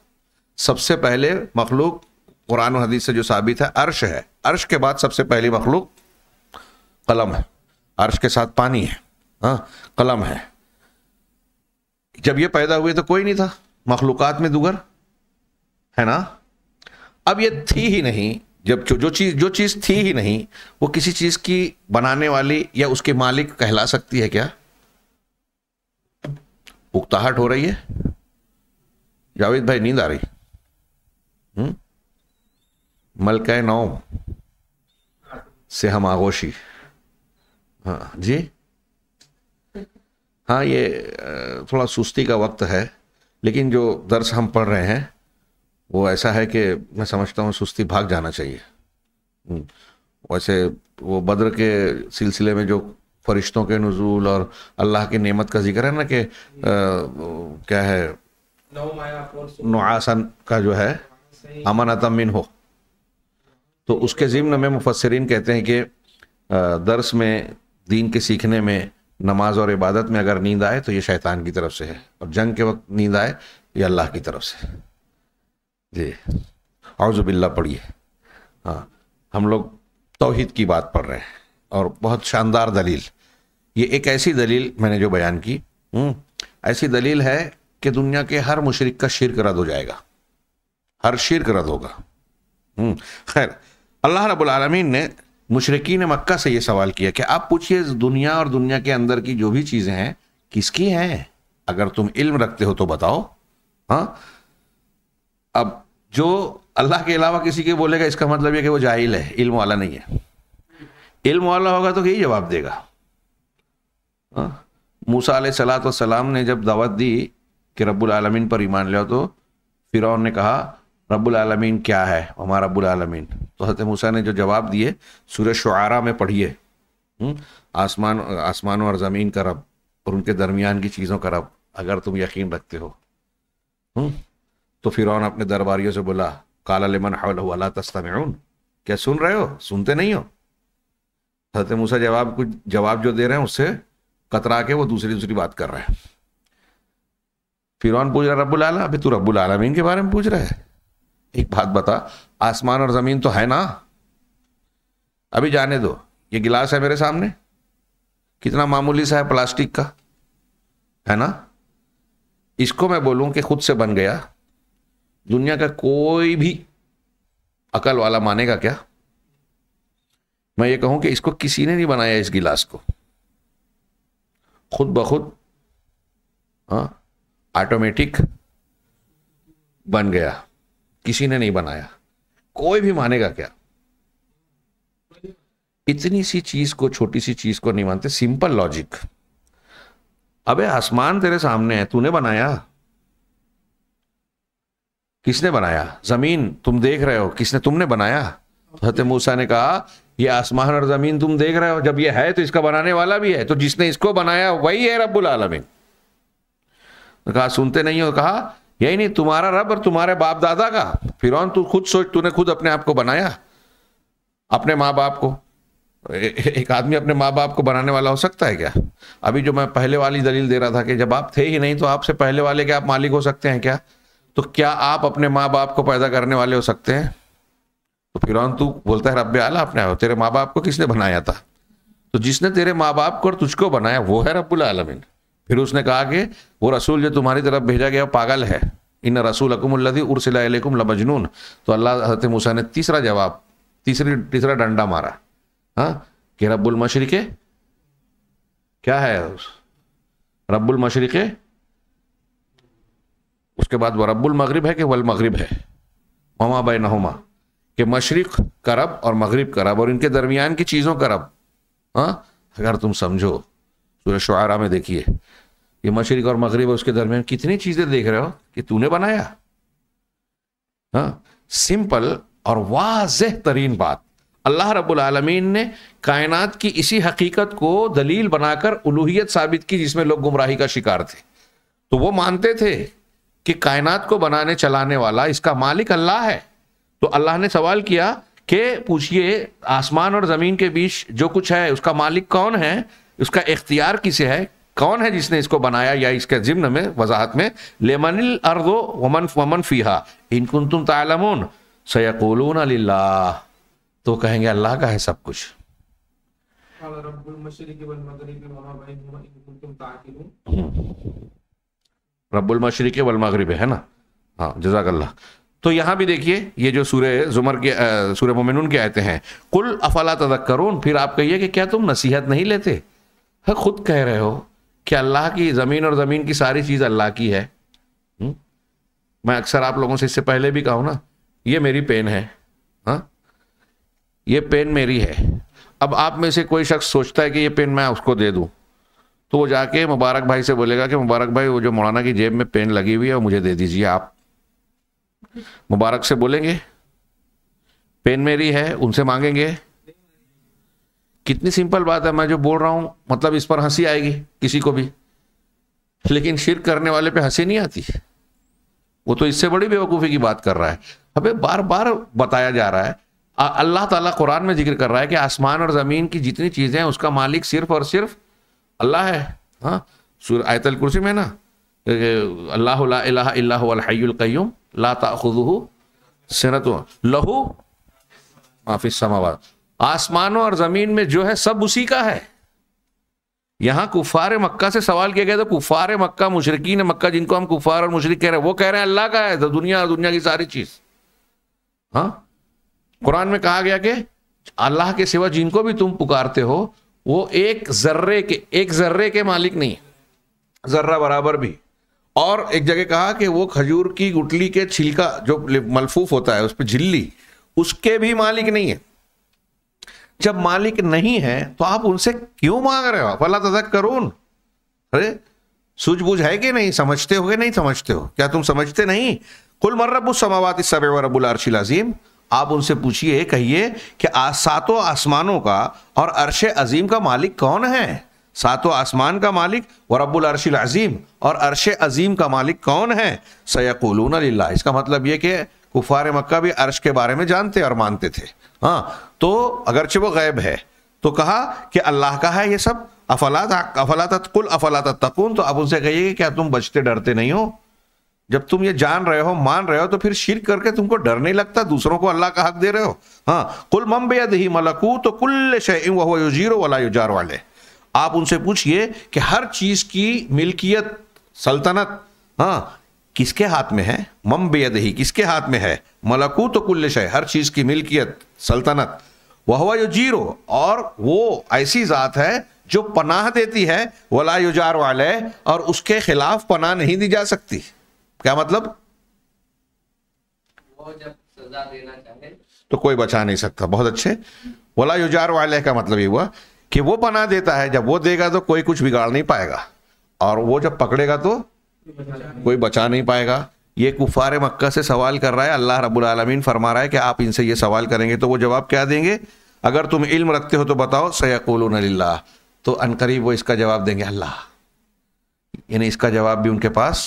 सबसे पहले मखलूक कुरान हदीस से जो साबित है अर्श है अर्श के बाद सबसे पहली मखलूक कलम है अर्श के साथ पानी है हाँ कलम है जब ये पैदा हुए तो कोई नहीं था मखलूक़ात में दुगर है ना अब ये थी ही नहीं जब जो चीज जो चीज थी ही नहीं वो किसी चीज की बनाने वाली या उसके मालिक कहला सकती है क्या उकताहट हो रही है जावेद भाई नींद आ रही हम्म? मलका नौ से हम आगोशी हाँ जी हाँ ये थोड़ा सुस्ती का वक्त है लेकिन जो दर्श हम पढ़ रहे हैं वो ऐसा है कि मैं समझता हूँ सुस्ती भाग जाना चाहिए हम्म। वैसे वो बद्र के सिलसिले में जो फरिश्तों के नजूल और अल्लाह की नेमत का जिक्र है ना कि क्या है नुआसन का जो है अमन अतमिन हो तो उसके ज़िम्न में मुफसरीन कहते हैं कि दर्स में दीन के सीखने में नमाज और इबादत में अगर नींद आए तो ये शैतान की तरफ से है और जंग के वक्त नींद आए ये अल्लाह की तरफ से है जी जबिल्ला पढ़िए हाँ हम लोग तोहद की बात पढ़ रहे हैं और बहुत शानदार दलील ये एक ऐसी दलील मैंने जो बयान की हम्म, ऐसी दलील है कि दुनिया के हर मुशरक का शिरक रद्द हो जाएगा हर शिरक रद्द होगा हम्म, खैर अल्लाह रब्बुल आलमीन ने मुशरकिन मक्का से ये सवाल किया कि आप पूछिए दुनिया और दुनिया के अंदर की जो भी चीज़ें हैं किसकी हैं अगर तुम इल्म रखते हो तो बताओ हाँ अब जो अल्लाह के अलावा किसी के बोलेगा इसका मतलब यह कि वो जाहिल है इल्म वाला नहीं है इल्म वाला होगा तो यही जवाब देगा हाँ, मूसा सलात सलाम ने जब दावत दी कि रब्बुल आलमीन पर ईमान लिया तो फिर ने कहा रब्बुल आलमीन क्या है हमारा रब्बुल आलमीन तो हजरत मूसा ने जो जवाब दिए सूर्य शुआरा में पढ़िए हम्म, आसमान आसमान और ज़मीन का रब और उनके दरमियान की चीज़ों का रब अगर तुम यकीन रखते हो हुँ? हम्म, तो फिर अपने दरबारियों से बोला काला लेमन हवला तस्तमून क्या सुन रहे हो सुनते नहीं हो हजरत मूसा जवाब कुछ जवाब जो दे रहे हैं उससे कतरा के वो दूसरी दूसरी बात कर रहे हैं फिरौन पूछ रहा रबुल आला अभी तू रबुल आलमीन के बारे में पूछ रहा है एक बात बता आसमान और ज़मीन तो है ना अभी जाने दो ये गिलास है मेरे सामने कितना मामूली सा है प्लास्टिक का है ना इसको मैं बोलूं कि खुद से बन गया दुनिया का कोई भी अकल वाला मानेगा क्या मैं ये कहूं कि इसको किसी ने नहीं बनाया इस गिलास को खुद ब खुद ऑटोमेटिक हाँ, बन गया किसी ने नहीं बनाया कोई भी मानेगा क्या इतनी सी चीज को छोटी सी चीज को नहीं मानते सिंपल लॉजिक अबे आसमान तेरे सामने है तूने बनाया किसने बनाया जमीन तुम देख रहे हो किसने तुमने बनाया हत मूसा ने कहा ये आसमान और जमीन तुम देख रहे हो जब ये है तो इसका बनाने वाला भी है तो जिसने इसको बनाया वही है रब्बुल आलमीन तो कहा सुनते नहीं हो कहा यही नहीं तुम्हारा रब और तुम्हारे बाप दादा का फिर तू खुद सोच तूने खुद अपने आप को बनाया अपने माँ बाप को एक आदमी अपने माँ बाप को बनाने वाला हो सकता है क्या अभी जो मैं पहले वाली दलील दे रहा था कि जब आप थे ही नहीं तो आपसे पहले वाले के आप मालिक हो सकते हैं क्या तो क्या आप अपने माँ बाप को पैदा करने वाले हो सकते हैं तो फिर तू बोलता है रब आला अपने हो तेरे माँ बाप को किसने बनाया था तो जिसने तेरे माँ बाप को और तुझको बनाया वो है रब्बुल आलमीन फिर उसने कहा कि वो रसूल जो तुम्हारी तरफ भेजा गया पागल है इन रसूल अकमल्लि उर्सिलाकुम लमजनून तो अल्लाह हजरत मूसा ने तीसरा जवाब तीसरी तीसरा डंडा मारा हाँ कि रब्बुल क्या है रब्बुल उसके बाद रब्बुल मगरब है कि वल मगरिब है ममा नहुमा कि मशरक़ का रब और मगरब का रब और इनके दरमियान की चीज़ों का रब हाँ अगर तुम समझो सूर्य शुरा में देखिए ये मशरक़ और मगरब उसके दरमियान कितनी चीज़ें देख रहे हो कि तूने बनाया हाँ सिंपल और वाजह तरीन बात अल्लाह रब्बुल आलमीन ने कायनात की इसी हकीकत को दलील बनाकर उलूहियत साबित की जिसमें लोग गुमराही का शिकार थे तो वो मानते थे कि कायनात को बनाने चलाने वाला इसका मालिक अल्लाह है तो अल्लाह ने सवाल किया कि पूछिए आसमान और ज़मीन के बीच जो कुछ है उसका मालिक कौन है उसका इख्तियार किसे है कौन है जिसने इसको बनाया या इसके जिम्न में वजाहत में लेमन अर्दो वमन वमन फ़ीहा इनकुन तुम तालमोन सयकूलून तो कहेंगे अल्लाह का है सब कुछ रबुल मशरक़ वल मगरब है ना हाँ जजाकल्ला तो यहाँ भी देखिए ये जो सूर्य जुमर के सूर्य मोमिन के आयते हैं कुल अफला तदक्करून फिर आप कहिए कि क्या तुम नसीहत नहीं लेते है हाँ, खुद कह रहे हो कि अल्लाह की ज़मीन और ज़मीन की सारी चीज़ अल्लाह की है हुँ? हम्म? मैं अक्सर आप लोगों से इससे पहले भी कहूँ ना ये मेरी पेन है हाँ ये पेन मेरी है अब आप में से कोई शख्स सोचता है कि ये पेन मैं उसको दे दूँ तो वो जाके मुबारक भाई से बोलेगा कि मुबारक भाई वो जो मौलाना की जेब में पेन लगी हुई है वो मुझे दे दीजिए आप मुबारक से बोलेंगे पेन मेरी है उनसे मांगेंगे कितनी सिंपल बात है मैं जो बोल रहा हूँ मतलब इस पर हंसी आएगी किसी को भी लेकिन शिर करने वाले पे हंसी नहीं आती वो तो इससे बड़ी बेवकूफ़ी की बात कर रहा है हमें बार बार बताया जा रहा है अल्लाह ताला कुरान में जिक्र कर रहा है कि आसमान और ज़मीन की जितनी चीज़ें हैं उसका मालिक सिर्फ और सिर्फ अल्लाह है हाँ सूर आयतल कुर्सी में ना अल्लाह लाहयुल्कैम ला ताखुदू सनत लहू माफी समावाद आसमानों और ज़मीन में जो है सब उसी का है यहां कुफार मक्का से सवाल किया गया तो कुफार मक्का मुशरकिन मक्का जिनको हम कुफार और मुशरक कह रहे हैं वो कह रहे हैं अल्लाह का है तो दुनिया और दुनिया की सारी चीज़ हाँ कुरान में कहा गया कि अल्लाह के सिवा जिनको भी तुम पुकारते हो वो एक जर्रे के एक जर्रे के मालिक नहीं जर्रा बराबर भी और एक जगह कहा कि वो खजूर की गुटली के छिलका जो मलफूफ होता है उस पर झिल्ली उसके भी मालिक नहीं है जब मालिक नहीं है तो आप उनसे क्यों मांग रहे हो फला तदक करून अरे सूझबूझ है कि नहीं समझते हो कि नहीं समझते हो क्या तुम समझते नहीं कुल मर्रबू समावाती सब रबुल अर्शिल अजीम आप उनसे पूछिए कहिए कि सातों आसमानों का और अरश अजीम का मालिक कौन है सातों आसमान का मालिक और अबुल अरशिल अजीम और अरश अजीम का मालिक कौन है सयाकुलून इसका मतलब ये कि कुफार मक्का भी अर्श के बारे में जानते और मानते थे हाँ तो अगरचे वो गैब है तो कहा कि अल्लाह का है ये सब अफलात अफलात कुल अफलात तकून तो आप उनसे कहिए कि क्या तुम बचते डरते नहीं हो जब तुम ये जान रहे हो मान रहे हो तो फिर शिर करके तुमको डर नहीं लगता दूसरों को अल्लाह का हक दे रहे हो हाँ कुल मम ही मलकू तो कुल शैम जीरो वाला युजार वाले आप उनसे पूछिए कि हर चीज की मिल्कियत सल्तनत हाँ किसके हाथ में है मम ही किसके हाथ में है मलकू तो कुल्ले शय हर चीज की मिल्कियत सल्तनत वह यो जीरो और वो ऐसी ज़ात है जो पनाह देती है वला युजार वाले और उसके खिलाफ पनाह नहीं दी जा सकती क्या मतलब तो कोई बचा नहीं सकता बहुत अच्छे बोला युजार वाले का मतलब ये हुआ कि वो बना देता है जब वो देगा तो कोई कुछ बिगाड़ नहीं पाएगा और वो जब पकड़ेगा तो कोई बचा नहीं पाएगा ये कुफार मक्का से सवाल कर रहा है अल्लाह रब्बुल आलमीन फरमा रहा है कि आप इनसे ये सवाल करेंगे तो वो जवाब क्या देंगे अगर तुम इल्म रखते हो तो बताओ सयाकुलून तो अनकरीब वो इसका जवाब देंगे अल्लाह यानी इसका जवाब भी उनके पास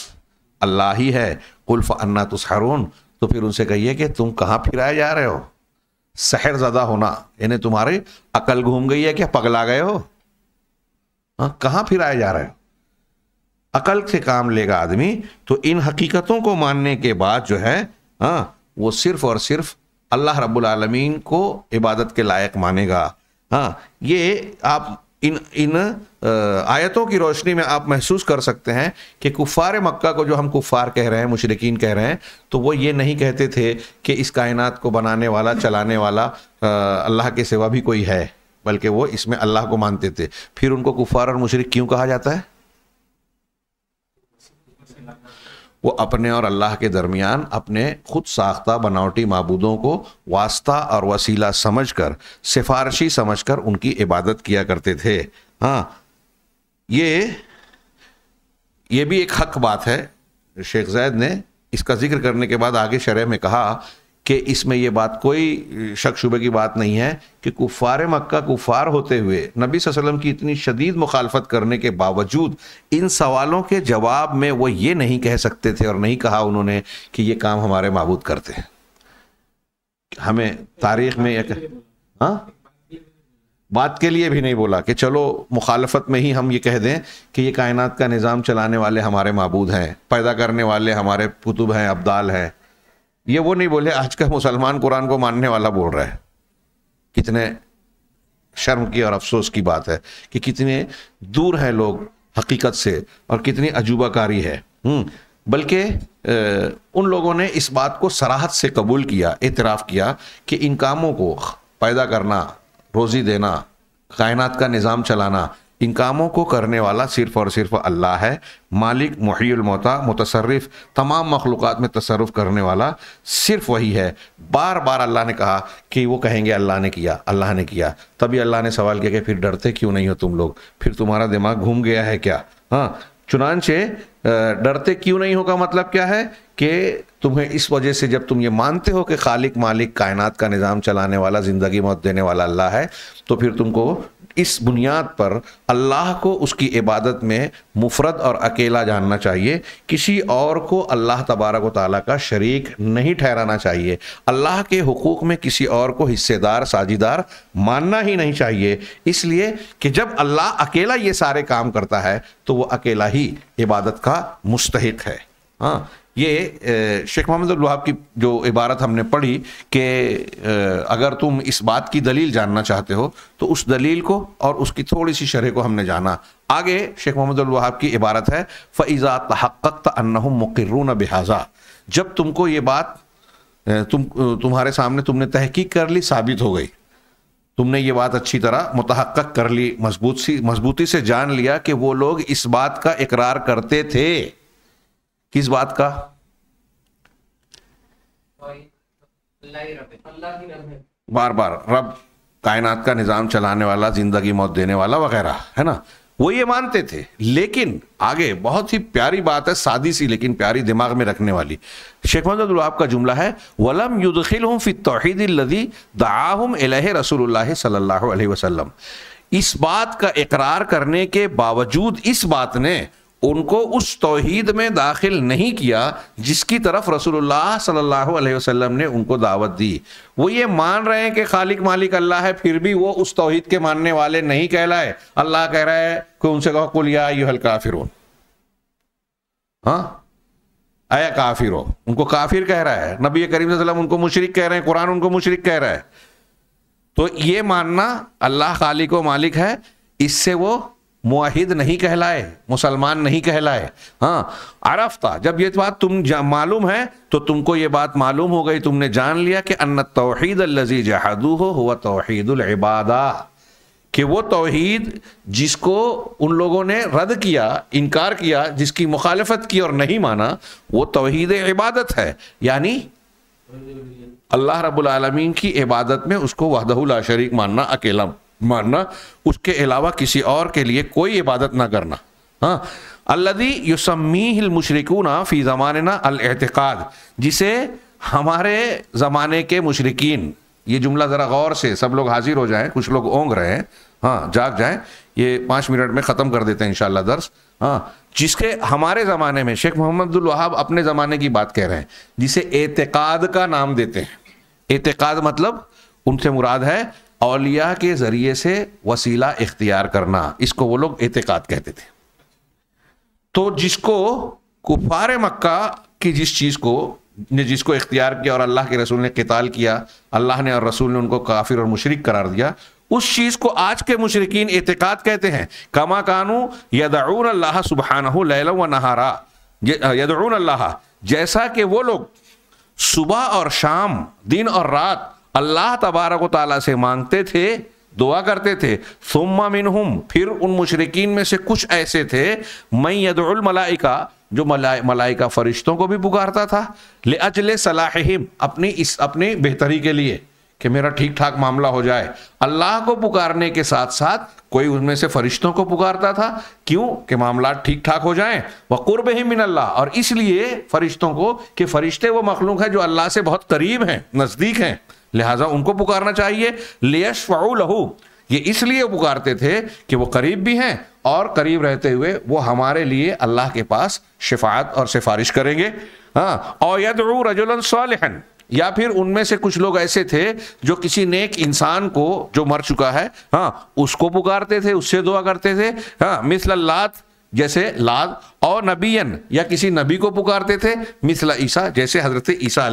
अल्लाह ही है कुल्फ अन्ना तुसहरून तो फिर उनसे कहिए कि तुम कहाँ फिराए जा रहे हो सहर ज़्यादा होना यानी तुम्हारी अकल घूम गई है क्या पगला गए हो हाँ, कहाँ फिराए जा रहे हो अकल से काम लेगा आदमी तो इन हकीकतों को मानने के बाद जो है हाँ वो सिर्फ और सिर्फ अल्लाह रब्बुल आलमीन को इबादत के लायक मानेगा हाँ ये आप इन इन आयतों की रोशनी में आप महसूस कर सकते हैं कि कुफार मक्का को जो हम कुफार कह रहे हैं मुशरकिन कह रहे हैं तो वो ये नहीं कहते थे कि इस कायनात को बनाने वाला चलाने वाला अल्लाह के सिवा भी कोई है बल्कि वो इसमें अल्लाह को मानते थे फिर उनको कुफार और मुशरक क्यों कहा जाता है वो अपने और अल्लाह के दरमियान अपने खुद साख्ता बनावटी मबूदों को वास्ता और वसीला समझ कर सिफारशी समझ कर उनकी इबादत किया करते थे हाँ ये ये भी एक हक बात है शेख जैद ने इसका जिक्र करने के बाद आगे शरह में कहा कि इसमें यह बात कोई शक शुबे की बात नहीं है कि कुफ़ार मक्का कुफ़ार होते हुए नबी वसल्लम की इतनी शदीद मुखालफत करने के बावजूद इन सवालों के जवाब में वो ये नहीं कह सकते थे और नहीं कहा उन्होंने कि ये काम हमारे महबूद करते हैं हमें तारीख में एक हाँ बात के लिए भी नहीं बोला कि चलो मुखालफत में ही हम ये कह दें कि ये कायनात का निज़ाम चलाने वाले हमारे मबूद हैं पैदा करने वाले हमारे कुतुब हैं अब्दाल हैं ये वो नहीं बोले आज का मुसलमान कुरान को मानने वाला बोल रहा है कितने शर्म की और अफसोस की बात है कि कितने दूर हैं लोग हकीकत से और कितनी अजूबाकारी है हम्म, बल्कि उन लोगों ने इस बात को सराहत से कबूल किया एतराफ़ किया कि इन कामों को पैदा करना रोज़ी देना कायनात का निज़ाम चलाना इन कामों को करने वाला सिर्फ और सिर्फ अल्लाह है मालिक मुहीमता मुतसरफ तमाम मखलूक़ात में तसरफ करने वाला सिर्फ वही है बार बार अल्लाह ने कहा कि वो कहेंगे अल्लाह ने किया अल्लाह ने किया तभी अल्लाह ने सवाल किया कि फिर डरते क्यों नहीं हो तुम लोग फिर तुम्हारा दिमाग घूम गया है क्या हाँ चुनानचे डरते क्यों नहीं होगा मतलब क्या है कि तुम्हें इस वजह से जब तुम ये मानते हो कि खालिक मालिक कायनात का निज़ाम चलाने वाला ज़िंदगी मौत देने वाला अल्लाह है तो फिर तुमको इस बुनियाद पर अल्लाह को उसकी इबादत में मुफरत और अकेला जानना चाहिए किसी और को अल्लाह तबारक व का शरीक नहीं ठहराना चाहिए अल्लाह के हकूक़ में किसी और को हिस्सेदार साझीदार मानना ही नहीं चाहिए इसलिए कि जब अल्लाह अकेला ये सारे काम करता है तो वह अकेला ही इबादत का मुस्तक है हाँ ये शेख मोहम्मद वहाब की जो इबारत हमने पढ़ी कि अगर तुम इस बात की दलील जानना चाहते हो तो उस दलील को और उसकी थोड़ी सी शरह को हमने जाना आगे शेख मोहम्मद वहाब की इबारत है फ़ैज़ा तहक़त अन्नहुम मुकर्रून बिहाजा जब तुमको ये बात तुम तुम्हारे सामने तुमने तहकीक कर ली साबित हो गई तुमने ये बात अच्छी तरह मुतहक कर ली मजबूत सी मजबूती से जान लिया कि वो लोग इस बात का इकरार करते थे किस बात का बार बार रब कायनात का निज़ाम चलाने वाला ज़िंदगी मौत देने वाला वगैरह है ना वो ये मानते थे लेकिन आगे बहुत ही प्यारी बात है सादी सी लेकिन प्यारी दिमाग में रखने वाली शेख मोहम्मद का जुमला है वलम युदखिल फित तोहिद लदी दाहम एलह रसूल अलैहि वसल्लम इस बात का इकरार करने के बावजूद इस बात ने उनको उस तोहहीद में दाखिल नहीं किया जिसकी तरफ रसूलुल्लाह सल्लल्लाहु अलैहि वसल्लम ने उनको दावत दी वो ये मान रहे हैं कि खालिक मालिक अल्लाह है फिर भी वो उस तोहहीद के मानने वाले नहीं कहलाए अल्लाह कह रहा है कि उनसे कहो कुल या यूहल काफिर हाँ आया काफिर हो उनको काफिर कह रहा है नबी करीम सल्लम उनको मुशरक कह रहे हैं कुरान उनको मुशरक कह रहा है तो ये मानना अल्लाह खालिक व मालिक है इससे वो मुहिद नहीं कहलाए मुसलमान नहीं कहलाए हाँ अरफ्ता जब ये बात तुम मालूम है तो तुमको ये बात मालूम हो गई तुमने जान लिया कि अन्न तोहद लजी जहादू हो हुआ कि वो तोहद जिसको उन लोगों ने रद्द किया इनकार किया जिसकी मुखालफत की और नहीं माना वो तोहद इबादत है यानी अल्लाह रबुलमीन की इबादत में उसको वहदहुल्ला शरीक मानना अकेला मानना उसके अलावा किसी और के लिए कोई इबादत ना करना हाँ अल्लदी मुशरकू मशरकूना फ़ी ज़माना अलतक़ाद जिसे हमारे ज़माने के मशरकिन ये जुमला ज़रा गौर से सब लोग हाजिर हो जाएं कुछ लोग ओंग रहे हैं हाँ जाग जाएं ये पाँच मिनट में ख़त्म कर देते हैं इन दर्स हाँ जिसके हमारे ज़माने में शेख मोहम्मद वहाब अपने ज़माने की बात कह रहे हैं जिसे एतक़ाद का नाम देते हैं एतक़ाद मतलब उनसे मुराद है अलिया के ज़रिए से वसीला इख्तियार करना इसको वो लोग एतक़ाद कहते थे तो जिसको कुफार मक्का की जिस चीज़ को ने जिसको इख्तियार किया और अल्लाह के रसूल ने कताल किया अल्लाह ने और रसूल ने उनको काफिर और मुशरक करार दिया उस चीज़ को आज के मुशरकिन एतक़ाद कहते हैं कमा कानू यदाउन अल्लाह सुबहाना व नहारा यदाउन अल्लाह जैसा कि वो लोग सुबह और शाम दिन और रात अल्लाह तबारक ताली से मांगते थे दुआ करते थे सुम्मा मिनहुम फिर उन मुशरकिन में से कुछ ऐसे थे मई यदुलमलाइका जो मलाई मलाइका फरिश्तों को भी पुकारता था ले अजल सलाहिम अपनी इस अपनी बेहतरी के लिए कि मेरा ठीक ठाक मामला हो जाए अल्लाह को पुकारने के साथ साथ कोई उनमें से फरिश्तों को पुकारता था क्यों कि मामला ठीक ठाक हो जाए वह कुर्ब ही मिन अल्लाह और इसलिए फरिश्तों को कि फरिश्ते वो मखलूक है जो अल्लाह से बहुत करीब हैं नज़दीक हैं लिहाजा उनको पुकारना चाहिए लेश लहू ये इसलिए पुकारते थे कि वो करीब भी हैं और करीब रहते हुए वो हमारे लिए अल्लाह के पास शिफात और सिफारिश करेंगे हाँ और यदरू रजुलन सालहन या फिर उनमें से कुछ लोग ऐसे थे जो किसी नेक इंसान को जो मर चुका है हाँ उसको पुकारते थे उससे दुआ करते थे हाँ मिसल लात जैसे लाद और नबीन या किसी नबी को पुकारते थे मिसल ईसा जैसे हजरत ईसा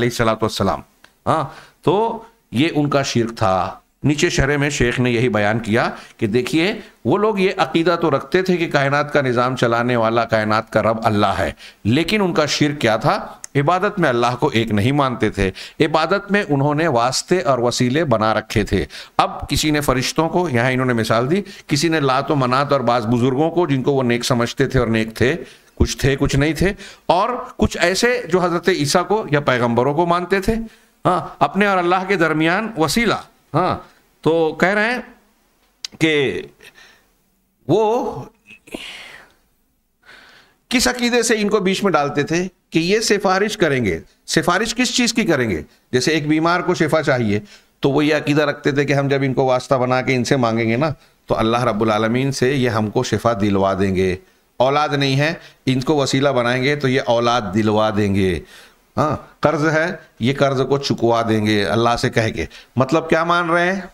सलाम हाँ तो ये उनका शिरक था नीचे शरह में शेख ने यही बयान किया कि देखिए वो लोग ये अकीदा तो रखते थे कि कायनात का निज़ाम चलाने वाला कायनात का रब अल्लाह है लेकिन उनका शिर क्या था इबादत में अल्लाह को एक नहीं मानते थे इबादत में उन्होंने वास्ते और वसीले बना रखे थे अब किसी ने फरिश्तों को यहाँ इन्होंने मिसाल दी किसी ने लात व मनात और बाज़ बुज़ुर्गों को जिनको वो नेक समझते थे और नेक थे कुछ थे कुछ नहीं थे और कुछ ऐसे जो हज़रत ईसा को या पैगम्बरों को मानते थे हाँ अपने और अल्लाह के दरमियान वसीला हाँ तो कह रहे हैं कि वो किस अकीदे से इनको बीच में डालते थे कि ये सिफारिश करेंगे सिफारिश किस चीज़ की करेंगे जैसे एक बीमार को शिफा चाहिए तो वो ये अकीदा रखते थे कि हम जब इनको वास्ता बना के इनसे मांगेंगे ना तो अल्लाह रब्बुल आलमीन से ये हमको शिफा दिलवा देंगे औलाद नहीं है इनको वसीला बनाएंगे तो ये औलाद दिलवा देंगे हाँ कर्ज है ये कर्ज को चुकवा देंगे अल्लाह से कह के मतलब क्या मान रहे हैं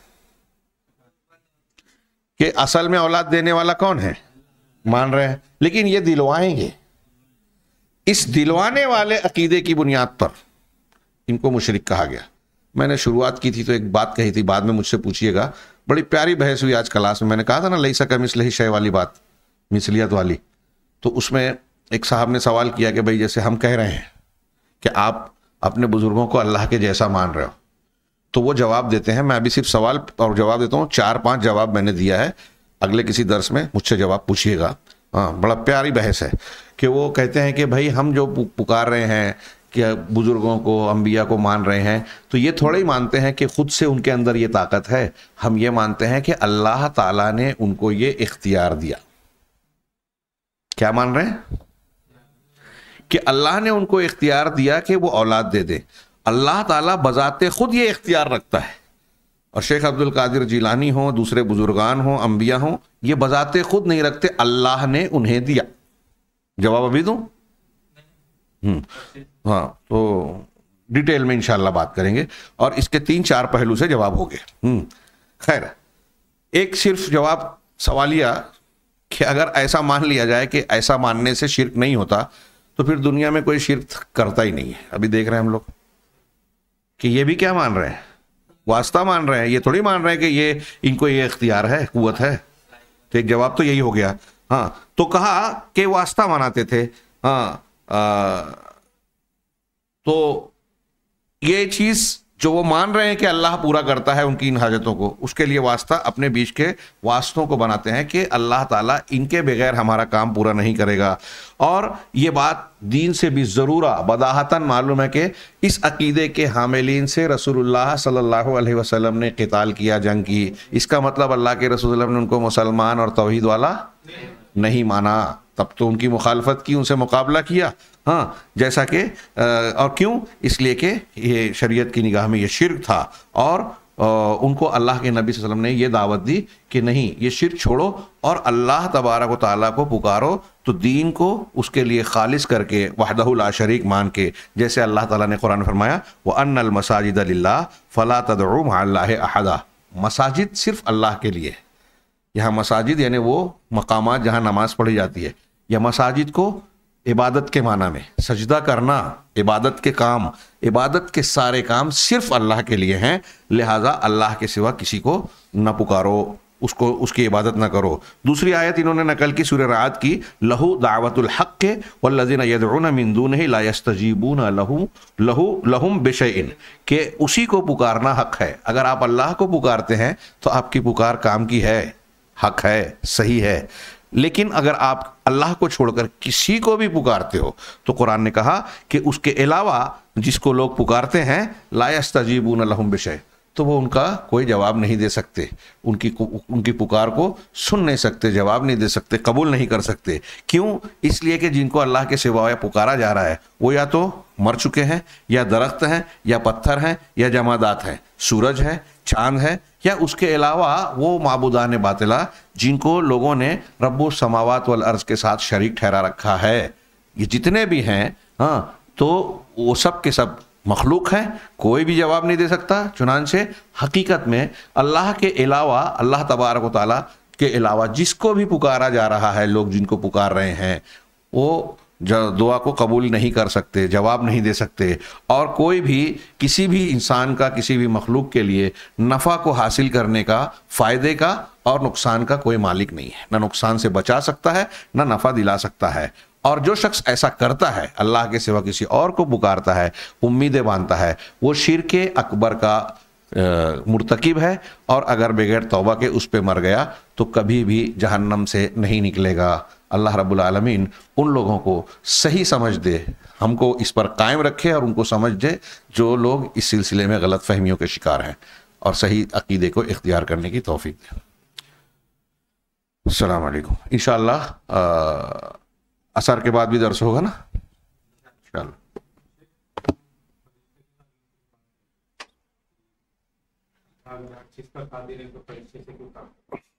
कि असल में औलाद देने वाला कौन है मान रहे हैं लेकिन ये दिलवाएंगे इस दिलवाने वाले अकीदे की बुनियाद पर इनको मुशरक कहा गया मैंने शुरुआत की थी तो एक बात कही थी बाद में मुझसे पूछिएगा बड़ी प्यारी बहस हुई आज क्लास में मैंने कहा था ना सका मिसल ही शय वाली बात मिसलियत वाली तो उसमें एक साहब ने सवाल किया कि भाई जैसे हम कह रहे हैं कि आप अपने बुजुर्गों को अल्लाह के जैसा मान रहे हो तो वो जवाब देते हैं मैं अभी सिर्फ सवाल और जवाब देता हूँ चार पांच जवाब मैंने दिया है अगले किसी दर्स में मुझसे जवाब पूछिएगा हाँ बड़ा प्यारी बहस है कि वो कहते हैं कि भाई हम जो पुकार रहे हैं कि बुज़ुर्गों को अम्बिया को मान रहे हैं तो ये थोड़े ही मानते हैं कि ख़ुद से उनके अंदर ये ताकत है हम ये मानते हैं कि अल्लाह ताला ने उनको ये इख्तियार दिया क्या मान रहे हैं कि अल्लाह ने उनको इख्तियार दिया कि वो औलाद दे दें अल्लाह ताला बजाते खुद ये इख्तियार रखता है और शेख अब्दुल कादिर जिलानी हो दूसरे बुजुर्गान हो अंबिया हो ये बजाते खुद नहीं रखते अल्लाह ने उन्हें दिया जवाब अभी दू हम्म, हाँ तो डिटेल में इंशाल्लाह बात करेंगे और इसके तीन चार पहलू से जवाब हो गए हम्म, खैर एक सिर्फ जवाब सवालिया कि अगर ऐसा मान लिया जाए कि ऐसा मानने से शिरक नहीं होता तो फिर दुनिया में कोई शिर करता ही नहीं है अभी देख रहे हैं हम लोग कि ये भी क्या मान रहे हैं वास्ता मान रहे हैं ये थोड़ी मान रहे हैं कि ये इनको ये इख्तियार है कुत है तो एक जवाब तो यही हो गया हाँ तो कहा कि वास्ता मनाते थे हाँ आ, तो ये चीज़ जो वो मान रहे हैं कि अल्लाह पूरा करता है उनकी इन हाजतों को उसके लिए वास्ता अपने बीच के वास्तों को बनाते हैं कि अल्लाह ताला इनके बगैर हमारा काम पूरा नहीं करेगा और ये बात दीन से भी ज़रूरा बदाहतन मालूम है कि इस अकीदे के हामिलीन से रसूलुल्लाह सल्लल्लाहु अलैहि वसल्लम ने कताल किया जंग की इसका मतलब अल्लाह के रसूल ने उनको मुसलमान और तोहद वाला नहीं माना तब तो उनकी मुखालफत की उनसे मुकाबला किया हाँ जैसा कि और क्यों इसलिए कि ये शरीयत की निगाह में ये शिर्क था और उनको अल्लाह के नबी वसल्लम ने यह दावत दी कि नहीं ये शिर छोड़ो और अल्लाह तबारक ताली को पुकारो तो दीन को उसके लिए खालिस करके वहदहुल्ला शरीक मान के जैसे अल्लाह ताला ने कुरान फरमाया वह अन मसाजिद फ़ला तदम अहदा मसाजिद सिर्फ़ अल्लाह के लिए यहाँ मसाजिद यानी वो मकामात जहाँ नमाज़ पढ़ी जाती है या मसाजिद को इबादत के माना में सजदा करना इबादत के काम इबादत के सारे काम सिर्फ अल्लाह के लिए हैं लिहाजा अल्लाह के सिवा किसी को न पुकारो उसको उसकी इबादत ना करो दूसरी आयत इन्होंने नकल की सूर्य रात की लहू दावतुल के व लजीन मिंदून लास्तजीबून लहू लहू लहुम बेश के उसी को पुकारना हक है अगर आप अल्लाह को पुकारते हैं तो आपकी पुकार काम की है हक है सही है लेकिन अगर आप अल्लाह को छोड़कर किसी को भी पुकारते हो तो कुरान ने कहा कि उसके अलावा जिसको लोग पुकारते हैं लायस्ता जीबून लहम तो वो उनका कोई जवाब नहीं दे सकते उनकी उनकी पुकार को सुन नहीं सकते जवाब नहीं दे सकते कबूल नहीं कर सकते क्यों इसलिए कि जिनको अल्लाह के या पुकारा जा रहा है वो या तो मर चुके हैं या दरख्त हैं या पत्थर हैं या जमादात हैं सूरज है चांद है या उसके अलावा वो मबूदान बातला जिनको लोगों ने रब्बो समावत वल अर्ज के साथ शरीक ठहरा रखा है ये जितने भी हैं हाँ तो वो सब के सब मखलूक है कोई भी जवाब नहीं दे सकता चुनान से हकीकत में अल्लाह के अलावा अल्लाह तबारक ताली के अलावा जिसको भी पुकारा जा रहा है लोग जिनको पुकार रहे हैं वो दुआ को कबूल नहीं कर सकते जवाब नहीं दे सकते और कोई भी किसी भी इंसान का किसी भी मखलूक के लिए नफ़ा को हासिल करने का फ़ायदे का और नुकसान का कोई मालिक नहीं है ना नुकसान से बचा सकता है ना नफ़ा दिला सकता है और जो शख्स ऐसा करता है अल्लाह के सिवा किसी और को पुकारता है उम्मीदें बांधता है वो शिर के अकबर का मुरतकब है और अगर बगैर तोबा के उस पर मर गया तो कभी भी जहन्नम से नहीं निकलेगा अल्लाह रबालमीन उन लोगों को सही समझ दे हमको इस पर कायम रखे और उनको समझ दे जो लोग इस सिलसिले में गलत फहमियों के शिकार हैं और सही अकीदे को इख्तियार करने की तोफ़ी दें अल्लाम इन असर के बाद भी दर्श होगा ना चलो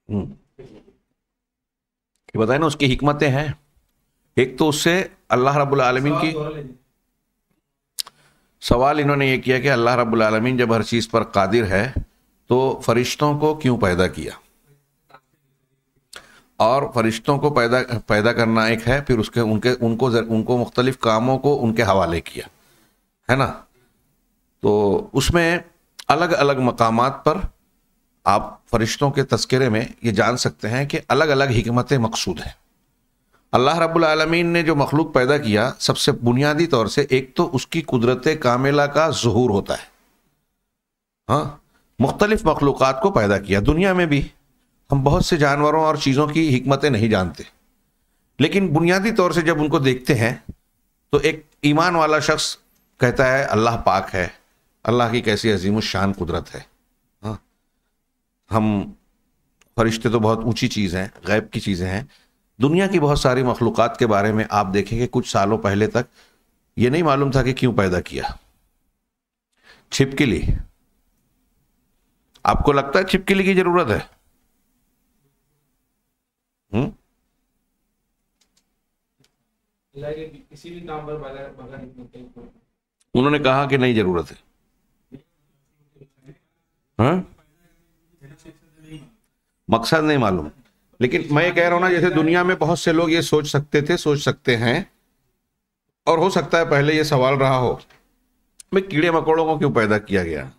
हम्म। ये बताए ना उसकी हिकमतें हैं एक तो उससे अल्लाह रब्बुल आलमीन की सवाल इन्होंने ये किया कि अल्लाह रब्बुल आलमीन जब हर चीज़ पर कादिर है तो फरिश्तों को क्यों पैदा किया और फरिश्तों को पैदा पैदा करना एक है फिर उसके उनके उनको उनको मुख्तलिफ कामों को उनके हवाले किया है ना तो उसमें अलग अलग मकाम पर आप फरिश्तों के तस्करे में ये जान सकते हैं कि अलग अलग हमत मकसूद हैं अल्लाह रब्बुल ने जो मखलूक पैदा किया सबसे बुनियादी तौर से एक तो उसकी कुदरत कामिला का जहूर होता है हाँ मुख्तलिफ मखलूक़ को पैदा किया दुनिया में भी हम बहुत से जानवरों और चीज़ों की हमतें नहीं जानते लेकिन बुनियादी तौर से जब उनको देखते हैं तो एक ईमान वाला शख्स कहता है अल्लाह पाक है अल्लाह की कैसी अजीम शान कुदरत है हाँ हम फरिश्ते तो बहुत ऊंची चीज़ हैं गैब की चीज़ें हैं दुनिया की बहुत सारी मखलूक़ के बारे में आप देखेंगे कुछ सालों पहले तक ये नहीं मालूम था कि क्यों पैदा किया छिपकली आपको लगता है छिपकली की ज़रूरत है हम्म? उन्होंने कहा कि नहीं जरूरत है हाँ? मकसद नहीं मालूम लेकिन मैं कह रहा हूं ना जैसे दुनिया में बहुत से लोग ये सोच सकते थे सोच सकते हैं और हो सकता है पहले ये सवाल रहा हो मैं कीड़े मकोड़ों को क्यों पैदा किया गया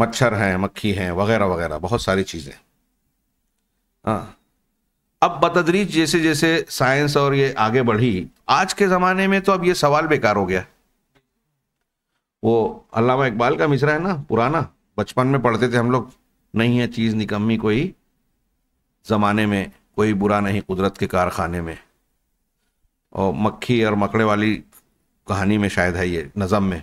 मच्छर हैं मक्खी हैं वगैरह वगैरह बहुत सारी चीजें हाँ अब बतदरीज जैसे जैसे साइंस और ये आगे बढ़ी आज के ज़माने में तो अब ये सवाल बेकार हो गया वो अलामा इकबाल का मिसरा है ना पुराना बचपन में पढ़ते थे हम लोग नहीं है चीज़ निकम्मी कोई ज़माने में कोई बुरा नहीं कुदरत के कारखाने में और मक्खी और मकड़े वाली कहानी में शायद है ये नज़म में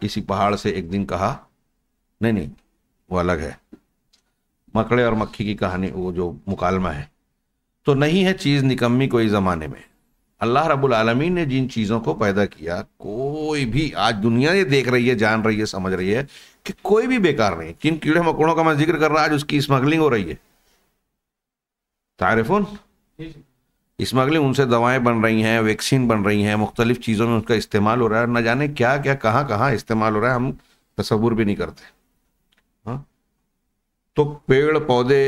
किसी पहाड़ से एक दिन कहा नहीं नहीं वो अलग है मकड़े और मक्खी की कहानी वो जो मुकालमा है तो नहीं है चीज़ निकम्मी कोई ज़माने में अल्लाह रब्बुल आलमीन ने जिन चीज़ों को पैदा किया कोई भी आज दुनिया ये देख रही है जान रही है समझ रही है कि कोई भी बेकार नहीं जिन कीड़े मकोड़ों का मैं जिक्र कर रहा आज उसकी स्मगलिंग हो रही है तारफुन स्मगलिंग उनसे दवाएं बन रही हैं वैक्सीन बन रही हैं मुख्तलिफ चीज़ों में उसका इस्तेमाल हो रहा है न जाने क्या क्या कहाँ कहाँ इस्तेमाल हो रहा है हम तस्वुर भी नहीं करते तो पेड़ पौधे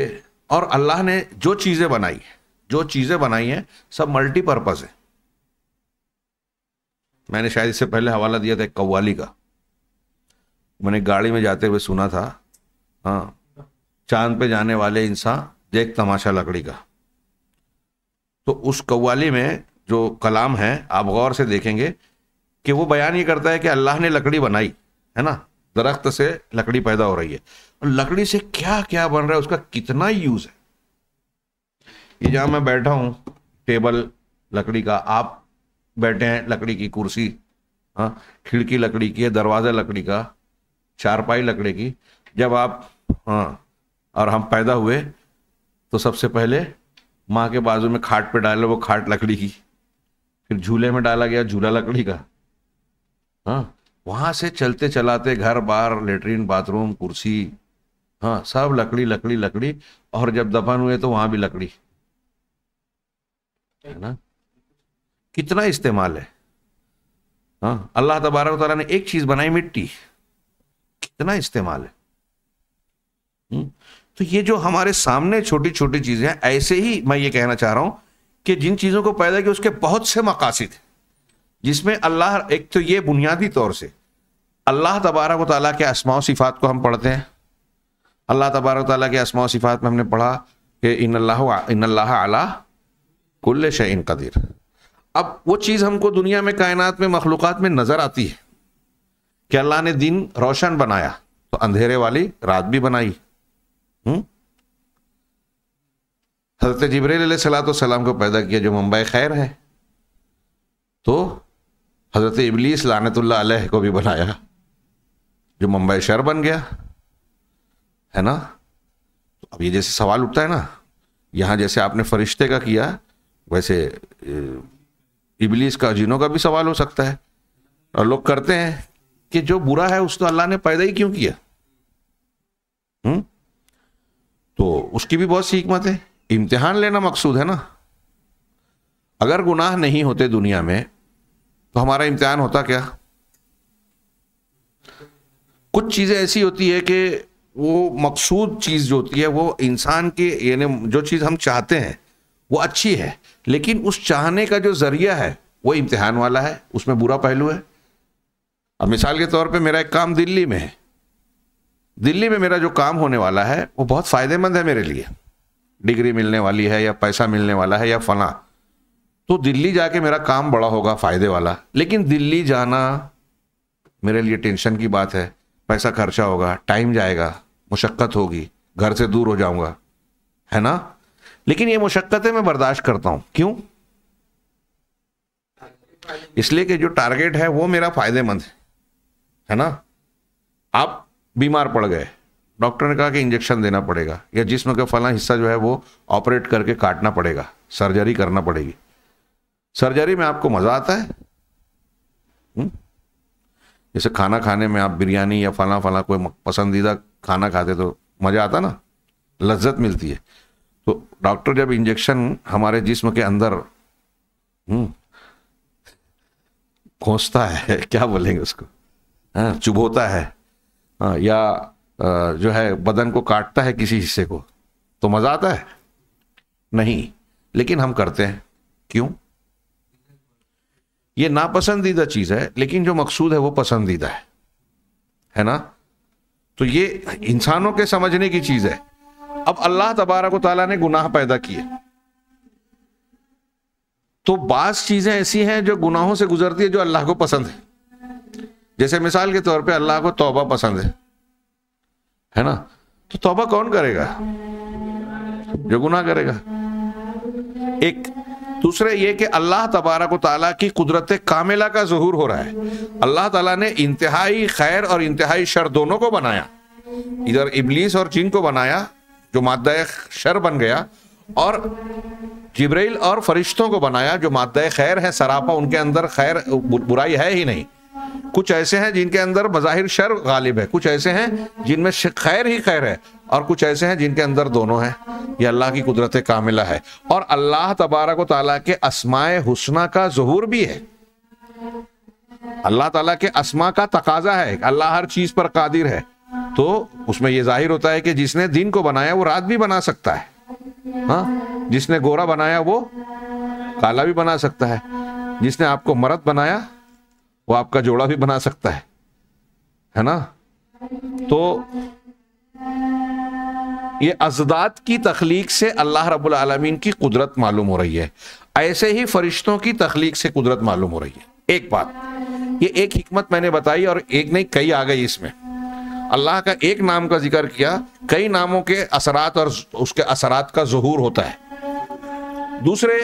और अल्लाह ने जो चीज़ें बनाई जो चीज़ें बनाई हैं सब मल्टीपर्पज़ है मैंने शायद इससे पहले हवाला दिया था एक कव्वाली का मैंने गाड़ी में जाते हुए सुना था हाँ चांद पे जाने वाले इंसान देख तमाशा लकड़ी का तो उस कव्वाली में जो कलाम है आप गौर से देखेंगे कि वो बयान ये करता है कि अल्लाह ने लकड़ी बनाई है ना दरख्त से लकड़ी पैदा हो रही है और लकड़ी से क्या क्या बन रहा है उसका कितना यूज है ये जहां मैं बैठा हूं टेबल लकड़ी का आप बैठे हैं लकड़ी की कुर्सी हाँ खिड़की लकड़ी की है दरवाजा लकड़ी का चारपाई लकड़ी की जब आप हाँ और हम पैदा हुए तो सबसे पहले माँ के बाजू में खाट पे डाले वो खाट लकड़ी की फिर झूले में डाला गया झूला लकड़ी का हाँ वहां से चलते चलाते घर बार लेटरिन बाथरूम कुर्सी हाँ सब लकड़ी लकड़ी लकड़ी और जब दफन हुए तो वहां भी लकड़ी है ना कितना इस्तेमाल है हाँ अल्लाह तबारक तारा ने एक चीज़ बनाई मिट्टी कितना इस्तेमाल है हम्म, तो ये जो हमारे सामने छोटी छोटी चीज़ें हैं ऐसे ही मैं ये कहना चाह रहा हूं कि जिन चीज़ों को पैदा किया उसके बहुत से मकासद जिसमें अल्लाह एक तो ये बुनियादी तौर से अल्लाह तबारक ताली के असमा सिफ़ात को हम पढ़ते हैं अल्लाह तबारक ताली के असमा सिफ़ात में हमने पढ़ा कि इन अल्लाह इन अल्लाह अला कुल्ल शैन कदीर अब वो चीज़ हमको दुनिया में कायनात में मखलूक में नज़र आती है कि अल्लाह ने दिन रोशन बनाया तो अंधेरे वाली रात भी बनाई हजरत जबरेल सलाम को पैदा किया जो मुंबई खैर है तो हज़रत इबलीस लानतुल्ला अलैह को भी बनाया जो मुंबई शहर बन गया है ना तो अब ये जैसे सवाल उठता है ना यहाँ जैसे आपने फरिश्ते का किया वैसे इबलीस का जिनों का भी सवाल हो सकता है और लोग करते हैं कि जो बुरा है उसको अल्लाह ने पैदा ही क्यों किया हुँ? तो उसकी भी बहुत सी हमत है इम्तिहान लेना मकसूद है ना अगर गुनाह नहीं होते दुनिया में तो हमारा इम्तिहान होता क्या कुछ चीज़ें ऐसी होती है कि वो मकसूद चीज़ जो होती है वो इंसान के यानी जो चीज़ हम चाहते हैं वो अच्छी है लेकिन उस चाहने का जो ज़रिया है वो इम्तिहान वाला है उसमें बुरा पहलू है अब मिसाल के तौर पे मेरा एक काम दिल्ली में है दिल्ली में मेरा जो काम होने वाला है वो बहुत फ़ायदेमंद है मेरे लिए डिग्री मिलने वाली है या पैसा मिलने वाला है या फला तो दिल्ली जाके मेरा काम बड़ा होगा फायदे वाला लेकिन दिल्ली जाना मेरे लिए टेंशन की बात है पैसा खर्चा होगा टाइम जाएगा मुशक्क़त होगी घर से दूर हो जाऊंगा है ना लेकिन ये मुशक्क़तें मैं बर्दाश्त करता हूँ क्यों इसलिए कि जो टारगेट है वो मेरा फायदेमंद है है ना आप बीमार पड़ गए डॉक्टर ने कहा कि इंजेक्शन देना पड़ेगा या जिसम का फला हिस्सा जो है वो ऑपरेट करके काटना पड़ेगा सर्जरी करना पड़ेगी सर्जरी में आपको मजा आता है हुँ? हम्म? जैसे खाना खाने में आप बिरयानी या फला फला कोई पसंदीदा खाना खाते तो मज़ा आता ना लज्जत मिलती है तो डॉक्टर जब इंजेक्शन हमारे जिस्म के अंदर हम्म, खोसता है [laughs] क्या बोलेंगे उसको हाँ चुभोता है हाँ या जो है बदन को काटता है किसी हिस्से को तो मज़ा आता है नहीं लेकिन हम करते हैं क्यों ये नापसंदीदा चीज़ है लेकिन जो मकसूद है वो पसंदीदा है है ना तो ये इंसानों के समझने की चीज़ है अब अल्लाह तबारक ताला ने गुनाह पैदा किए तो बास चीज़ें ऐसी हैं जो गुनाहों से गुजरती है जो अल्लाह को पसंद है जैसे मिसाल के तौर पे अल्लाह को तौबा पसंद है है ना तो तौबा कौन करेगा जो गुनाह करेगा एक दूसरे ये कि अल्लाह तबारक ताली की कुदरत कामिला का जहूर हो रहा है अल्लाह ताला ने इंतहाई खैर और इंतहाई शर दोनों को बनाया इधर इबलीस और जिन को बनाया जो मादा शर बन गया और जिब्रैल और फरिश्तों को बनाया जो मादा खैर है सरापा उनके अंदर खैर बुराई है ही नहीं कुछ ऐसे हैं जिनके अंदर बज़ाहिर शर गालिब है कुछ ऐसे हैं जिनमें खैर ही खैर है और कुछ ऐसे हैं जिनके अंदर दोनों हैं ये अल्लाह की कुदरत कामिला है और अल्लाह तबारक ताली के असमाय हुसना का जहूर भी है अल्लाह ताला के असमा का तकाजा है अल्लाह हर चीज़ पर कादिर है तो उसमें यह जाहिर होता है कि जिसने दिन को बनाया वो रात भी बना सकता है हाँ जिसने गोरा बनाया वो काला भी बना सकता है जिसने आपको मरद बनाया वो आपका जोड़ा भी बना सकता है है ना तो ये अजदाद की तख्लीक से अल्लाह रब्बुल आलमीन की कुदरत मालूम हो रही है ऐसे ही फरिश्तों की तखलीक से कुदरत मालूम हो रही है एक बात ये एक हिकमत मैंने बताई और एक नहीं कई आ गई इसमें अल्लाह का एक नाम का जिक्र किया कई नामों के असरात और उसके असरात का जहूर होता है दूसरे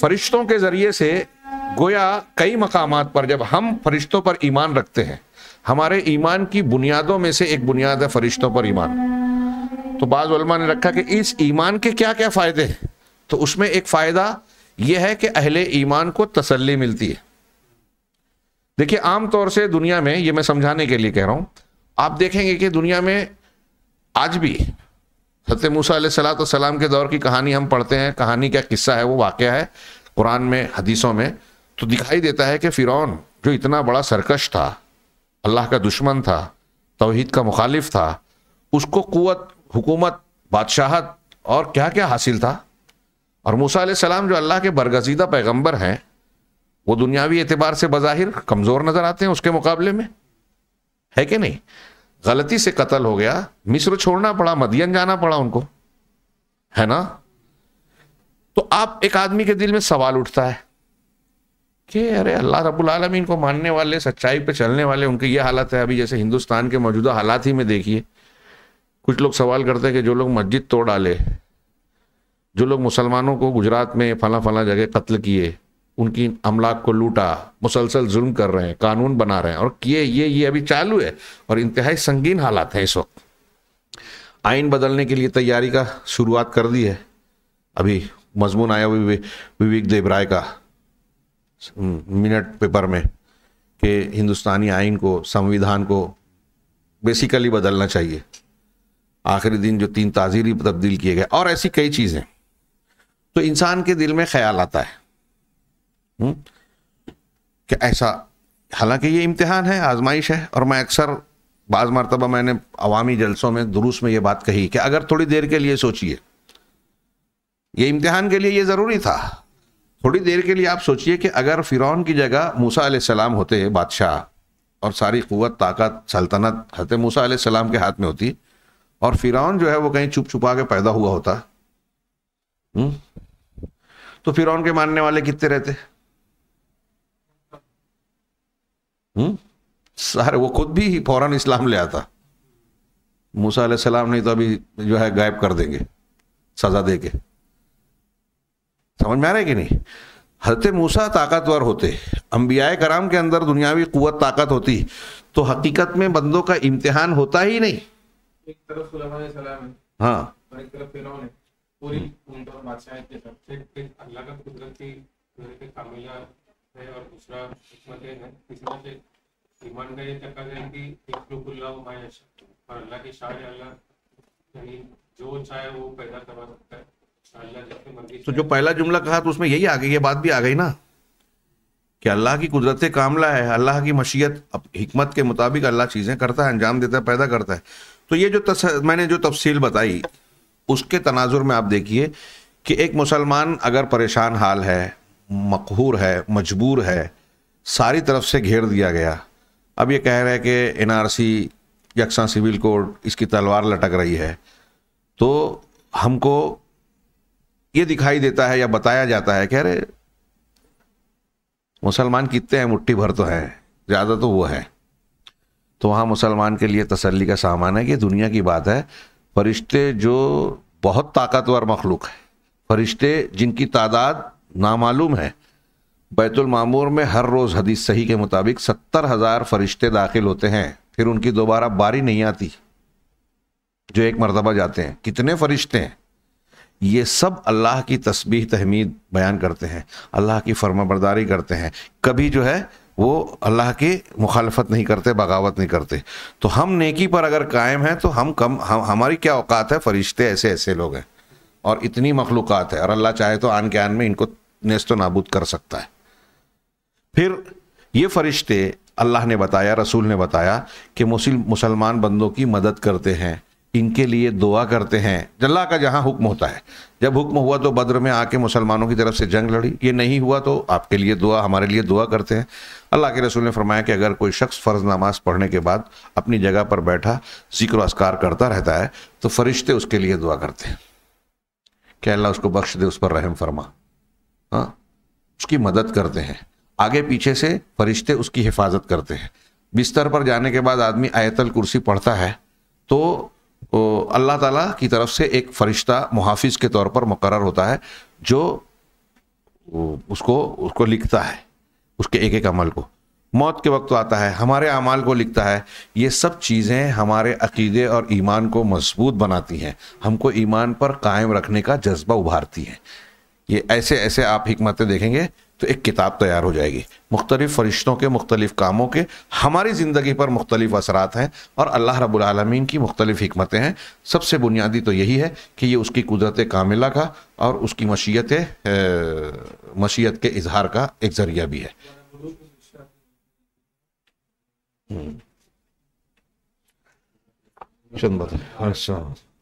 फरिश्तों के जरिए से गोया कई मकाम पर जब हम फरिश्तों पर ईमान रखते हैं हमारे ईमान की बुनियादों में से एक बुनियाद है फरिश्तों पर ईमान तो बाज़ा ने रखा कि इस ईमान के क्या क्या फ़ायदे हैं तो उसमें एक फ़ायदा यह है कि अहले ईमान को तसल्ली मिलती है देखिए आमतौर से दुनिया में ये मैं समझाने के लिए कह रहा हूं आप देखेंगे कि दुनिया में आज भी सत्य मूसा सलाम के दौर की कहानी हम पढ़ते हैं कहानी का किस्सा है वो वाक़ है कुरान में हदीसों में तो दिखाई देता है कि फिरौन जो इतना बड़ा सरकश था अल्लाह का दुश्मन था तोहहीद का मुखालिफ था उसको कुत हुकूमत बादशाहत और क्या क्या हासिल था और मूसा सलाम जो अल्लाह के बरगजीदा पैगम्बर हैं वो दुनियावी एतबार से बज़ाहिर कमज़ोर नज़र आते हैं उसके मुकाबले में है कि नहीं गलती से कत्ल हो गया मिस्र छोड़ना पड़ा मदियन जाना पड़ा उनको है ना तो आप एक आदमी के दिल में सवाल उठता है कि अरे अल्लाह रब्बुल आलमीन को मानने वाले सच्चाई पे चलने वाले उनके ये हालत है अभी जैसे हिंदुस्तान के मौजूदा हालात ही में देखिए कुछ लोग सवाल करते हैं कि जो लोग मस्जिद तोड़ डाले जो लोग मुसलमानों को गुजरात में फला फला जगह कत्ल किए उनकी अमलाक को लूटा मुसलसल जुल्म कर रहे हैं कानून बना रहे हैं और किए ये ये अभी चालू है और इंतहाई संगीन हालात हैं इस वक्त आइन बदलने के लिए तैयारी का शुरुआत कर दी है अभी मजमून आया विवेक देवराय का मिनट पेपर में कि हिंदुस्तानी आइन को संविधान को बेसिकली बदलना चाहिए आखिरी दिन जो तीन ताजीरी तब्दील किए गए और ऐसी कई चीज़ें तो इंसान के दिल में ख्याल आता है कि ऐसा हालांकि ये इम्तिहान है आजमाइश है और मैं अक्सर बाज़ मरतबा मैंने अवामी जलसों में दुरुस्त में ये बात कही कि अगर थोड़ी देर के लिए सोचिए ये इम्तिहान के लिए ये ज़रूरी था थोड़ी देर के लिए आप सोचिए कि अगर फ़िरौन की जगह मूसा सलाम होते बादशाह और सारी क़वत ताकत सल्तनत हत मूसा सलाम के हाथ में होती और फ़िरौन जो है वो कहीं छुप छुपा के पैदा हुआ होता हुँ? हम्म, तो फ़िरौन के मानने वाले कितने रहते हम्म, सारे वो खुद भी फौरन इस्लाम ले आता मूसा सलाम नहीं तो अभी जो है गायब कर देंगे सज़ा दे के समझ में आ रहा है कि नहीं हजरत मूसा ताकतवर होते अम्बिया कराम के अंदर दुनियावी कुत ताकत होती तो हकीकत में बंदों का इम्तिहान होता ही नहीं एक तरफ हाँ और एक तरफ है पूरी अल्लाह का है और दूसरा है ईमान का ये है कि और अल्लाह के शाह अल्लाह जो चाहे वो पैदा करवा सकता है तो जो पहला जुमला कहा तो उसमें यही आ गई ये बात भी आ गई ना कि अल्लाह की कुदरत कामला है अल्लाह की मशीयत अब हिकमत के मुताबिक अल्लाह चीज़ें करता है अंजाम देता है पैदा करता है तो ये जो तस, मैंने जो तफसील बताई उसके तनाजुर में आप देखिए कि एक मुसलमान अगर परेशान हाल है मकहूर है मजबूर है सारी तरफ से घेर दिया गया अब ये कह रहे हैं कि एन आर सी यकसा सिविल कोड इसकी तलवार लटक रही है तो हमको ये दिखाई देता है या बताया जाता है कि अरे मुसलमान कितने हैं मुट्ठी भर तो है ज़्यादा तो वो है तो वहाँ मुसलमान के लिए तसल्ली का सामान है कि दुनिया की बात है फरिश्ते जो बहुत ताकतवर मखलूक है फरिश्ते जिनकी तादाद नामालूम है बैतुल मामूर में हर रोज़ हदीस सही के मुताबिक सत्तर हज़ार फरिश्ते दाखिल होते हैं फिर उनकी दोबारा बारी नहीं आती जो एक मरतबा जाते हैं कितने फरिश्ते हैं ये सब अल्लाह की तस्बीह तहमीद बयान करते हैं अल्लाह की फर्माबरदारी करते हैं कभी जो है वो अल्लाह की मुखालफत नहीं करते बगावत नहीं करते तो हम नेकी पर अगर कायम हैं तो हम कम हम हमारी क्या औकात है फरिश्ते ऐसे ऐसे लोग हैं और इतनी मखलूक है और अल्लाह चाहे तो आन के आन में इनको नस्त व नाबूद कर सकता है फिर ये फरिश्ते अल्लाह ने बताया रसूल ने बताया कि मुसलमान बंदों की मदद करते हैं इनके लिए दुआ करते हैं जल्ला का जहाँ हुक्म होता है जब हुक्म हुआ तो बद्र में आके मुसलमानों की तरफ से जंग लड़ी ये नहीं हुआ तो आपके लिए दुआ हमारे लिए दुआ करते हैं अल्लाह के रसूल ने फरमाया कि अगर कोई शख्स फ़र्ज़ नमाज पढ़ने के बाद अपनी जगह पर बैठा जिक्र असकार करता रहता है तो फरिश्ते उसके लिए दुआ करते हैं क्या अल्लाह उसको बख्श दे उस पर रहम फरमा हाँ उसकी मदद करते हैं आगे पीछे से फरिश्ते उसकी हिफाजत करते हैं बिस्तर पर जाने के बाद आदमी आयतल कुर्सी पढ़ता है तो अल्लाह ताला की तरफ से एक फ़रिश्ता मुहाफिज के तौर पर मुकर होता है जो उसको उसको लिखता है उसके एक एक अमल को मौत के वक्त आता है हमारे अमाल को लिखता है ये सब चीज़ें हमारे अकीदे और ईमान को मजबूत बनाती हैं हमको ईमान पर कायम रखने का जज्बा उभारती हैं ये ऐसे ऐसे आप हमतें देखेंगे तो एक किताब तैयार हो जाएगी मुख्तलिफ़ फरिश्तों के मुख्तलिफ़ कामों के हमारी ज़िंदगी पर मुख्तलिफ़ असरात हैं और अल्लाह रबालमीन की मुख्तलिफ़ हमतें हैं सबसे बुनियादी तो यही है कि ये उसकी कुदरत कामिला का और उसकी मशीयत मशीत के इजहार का एक ज़रिया भी है हम्म। चंद अच्छा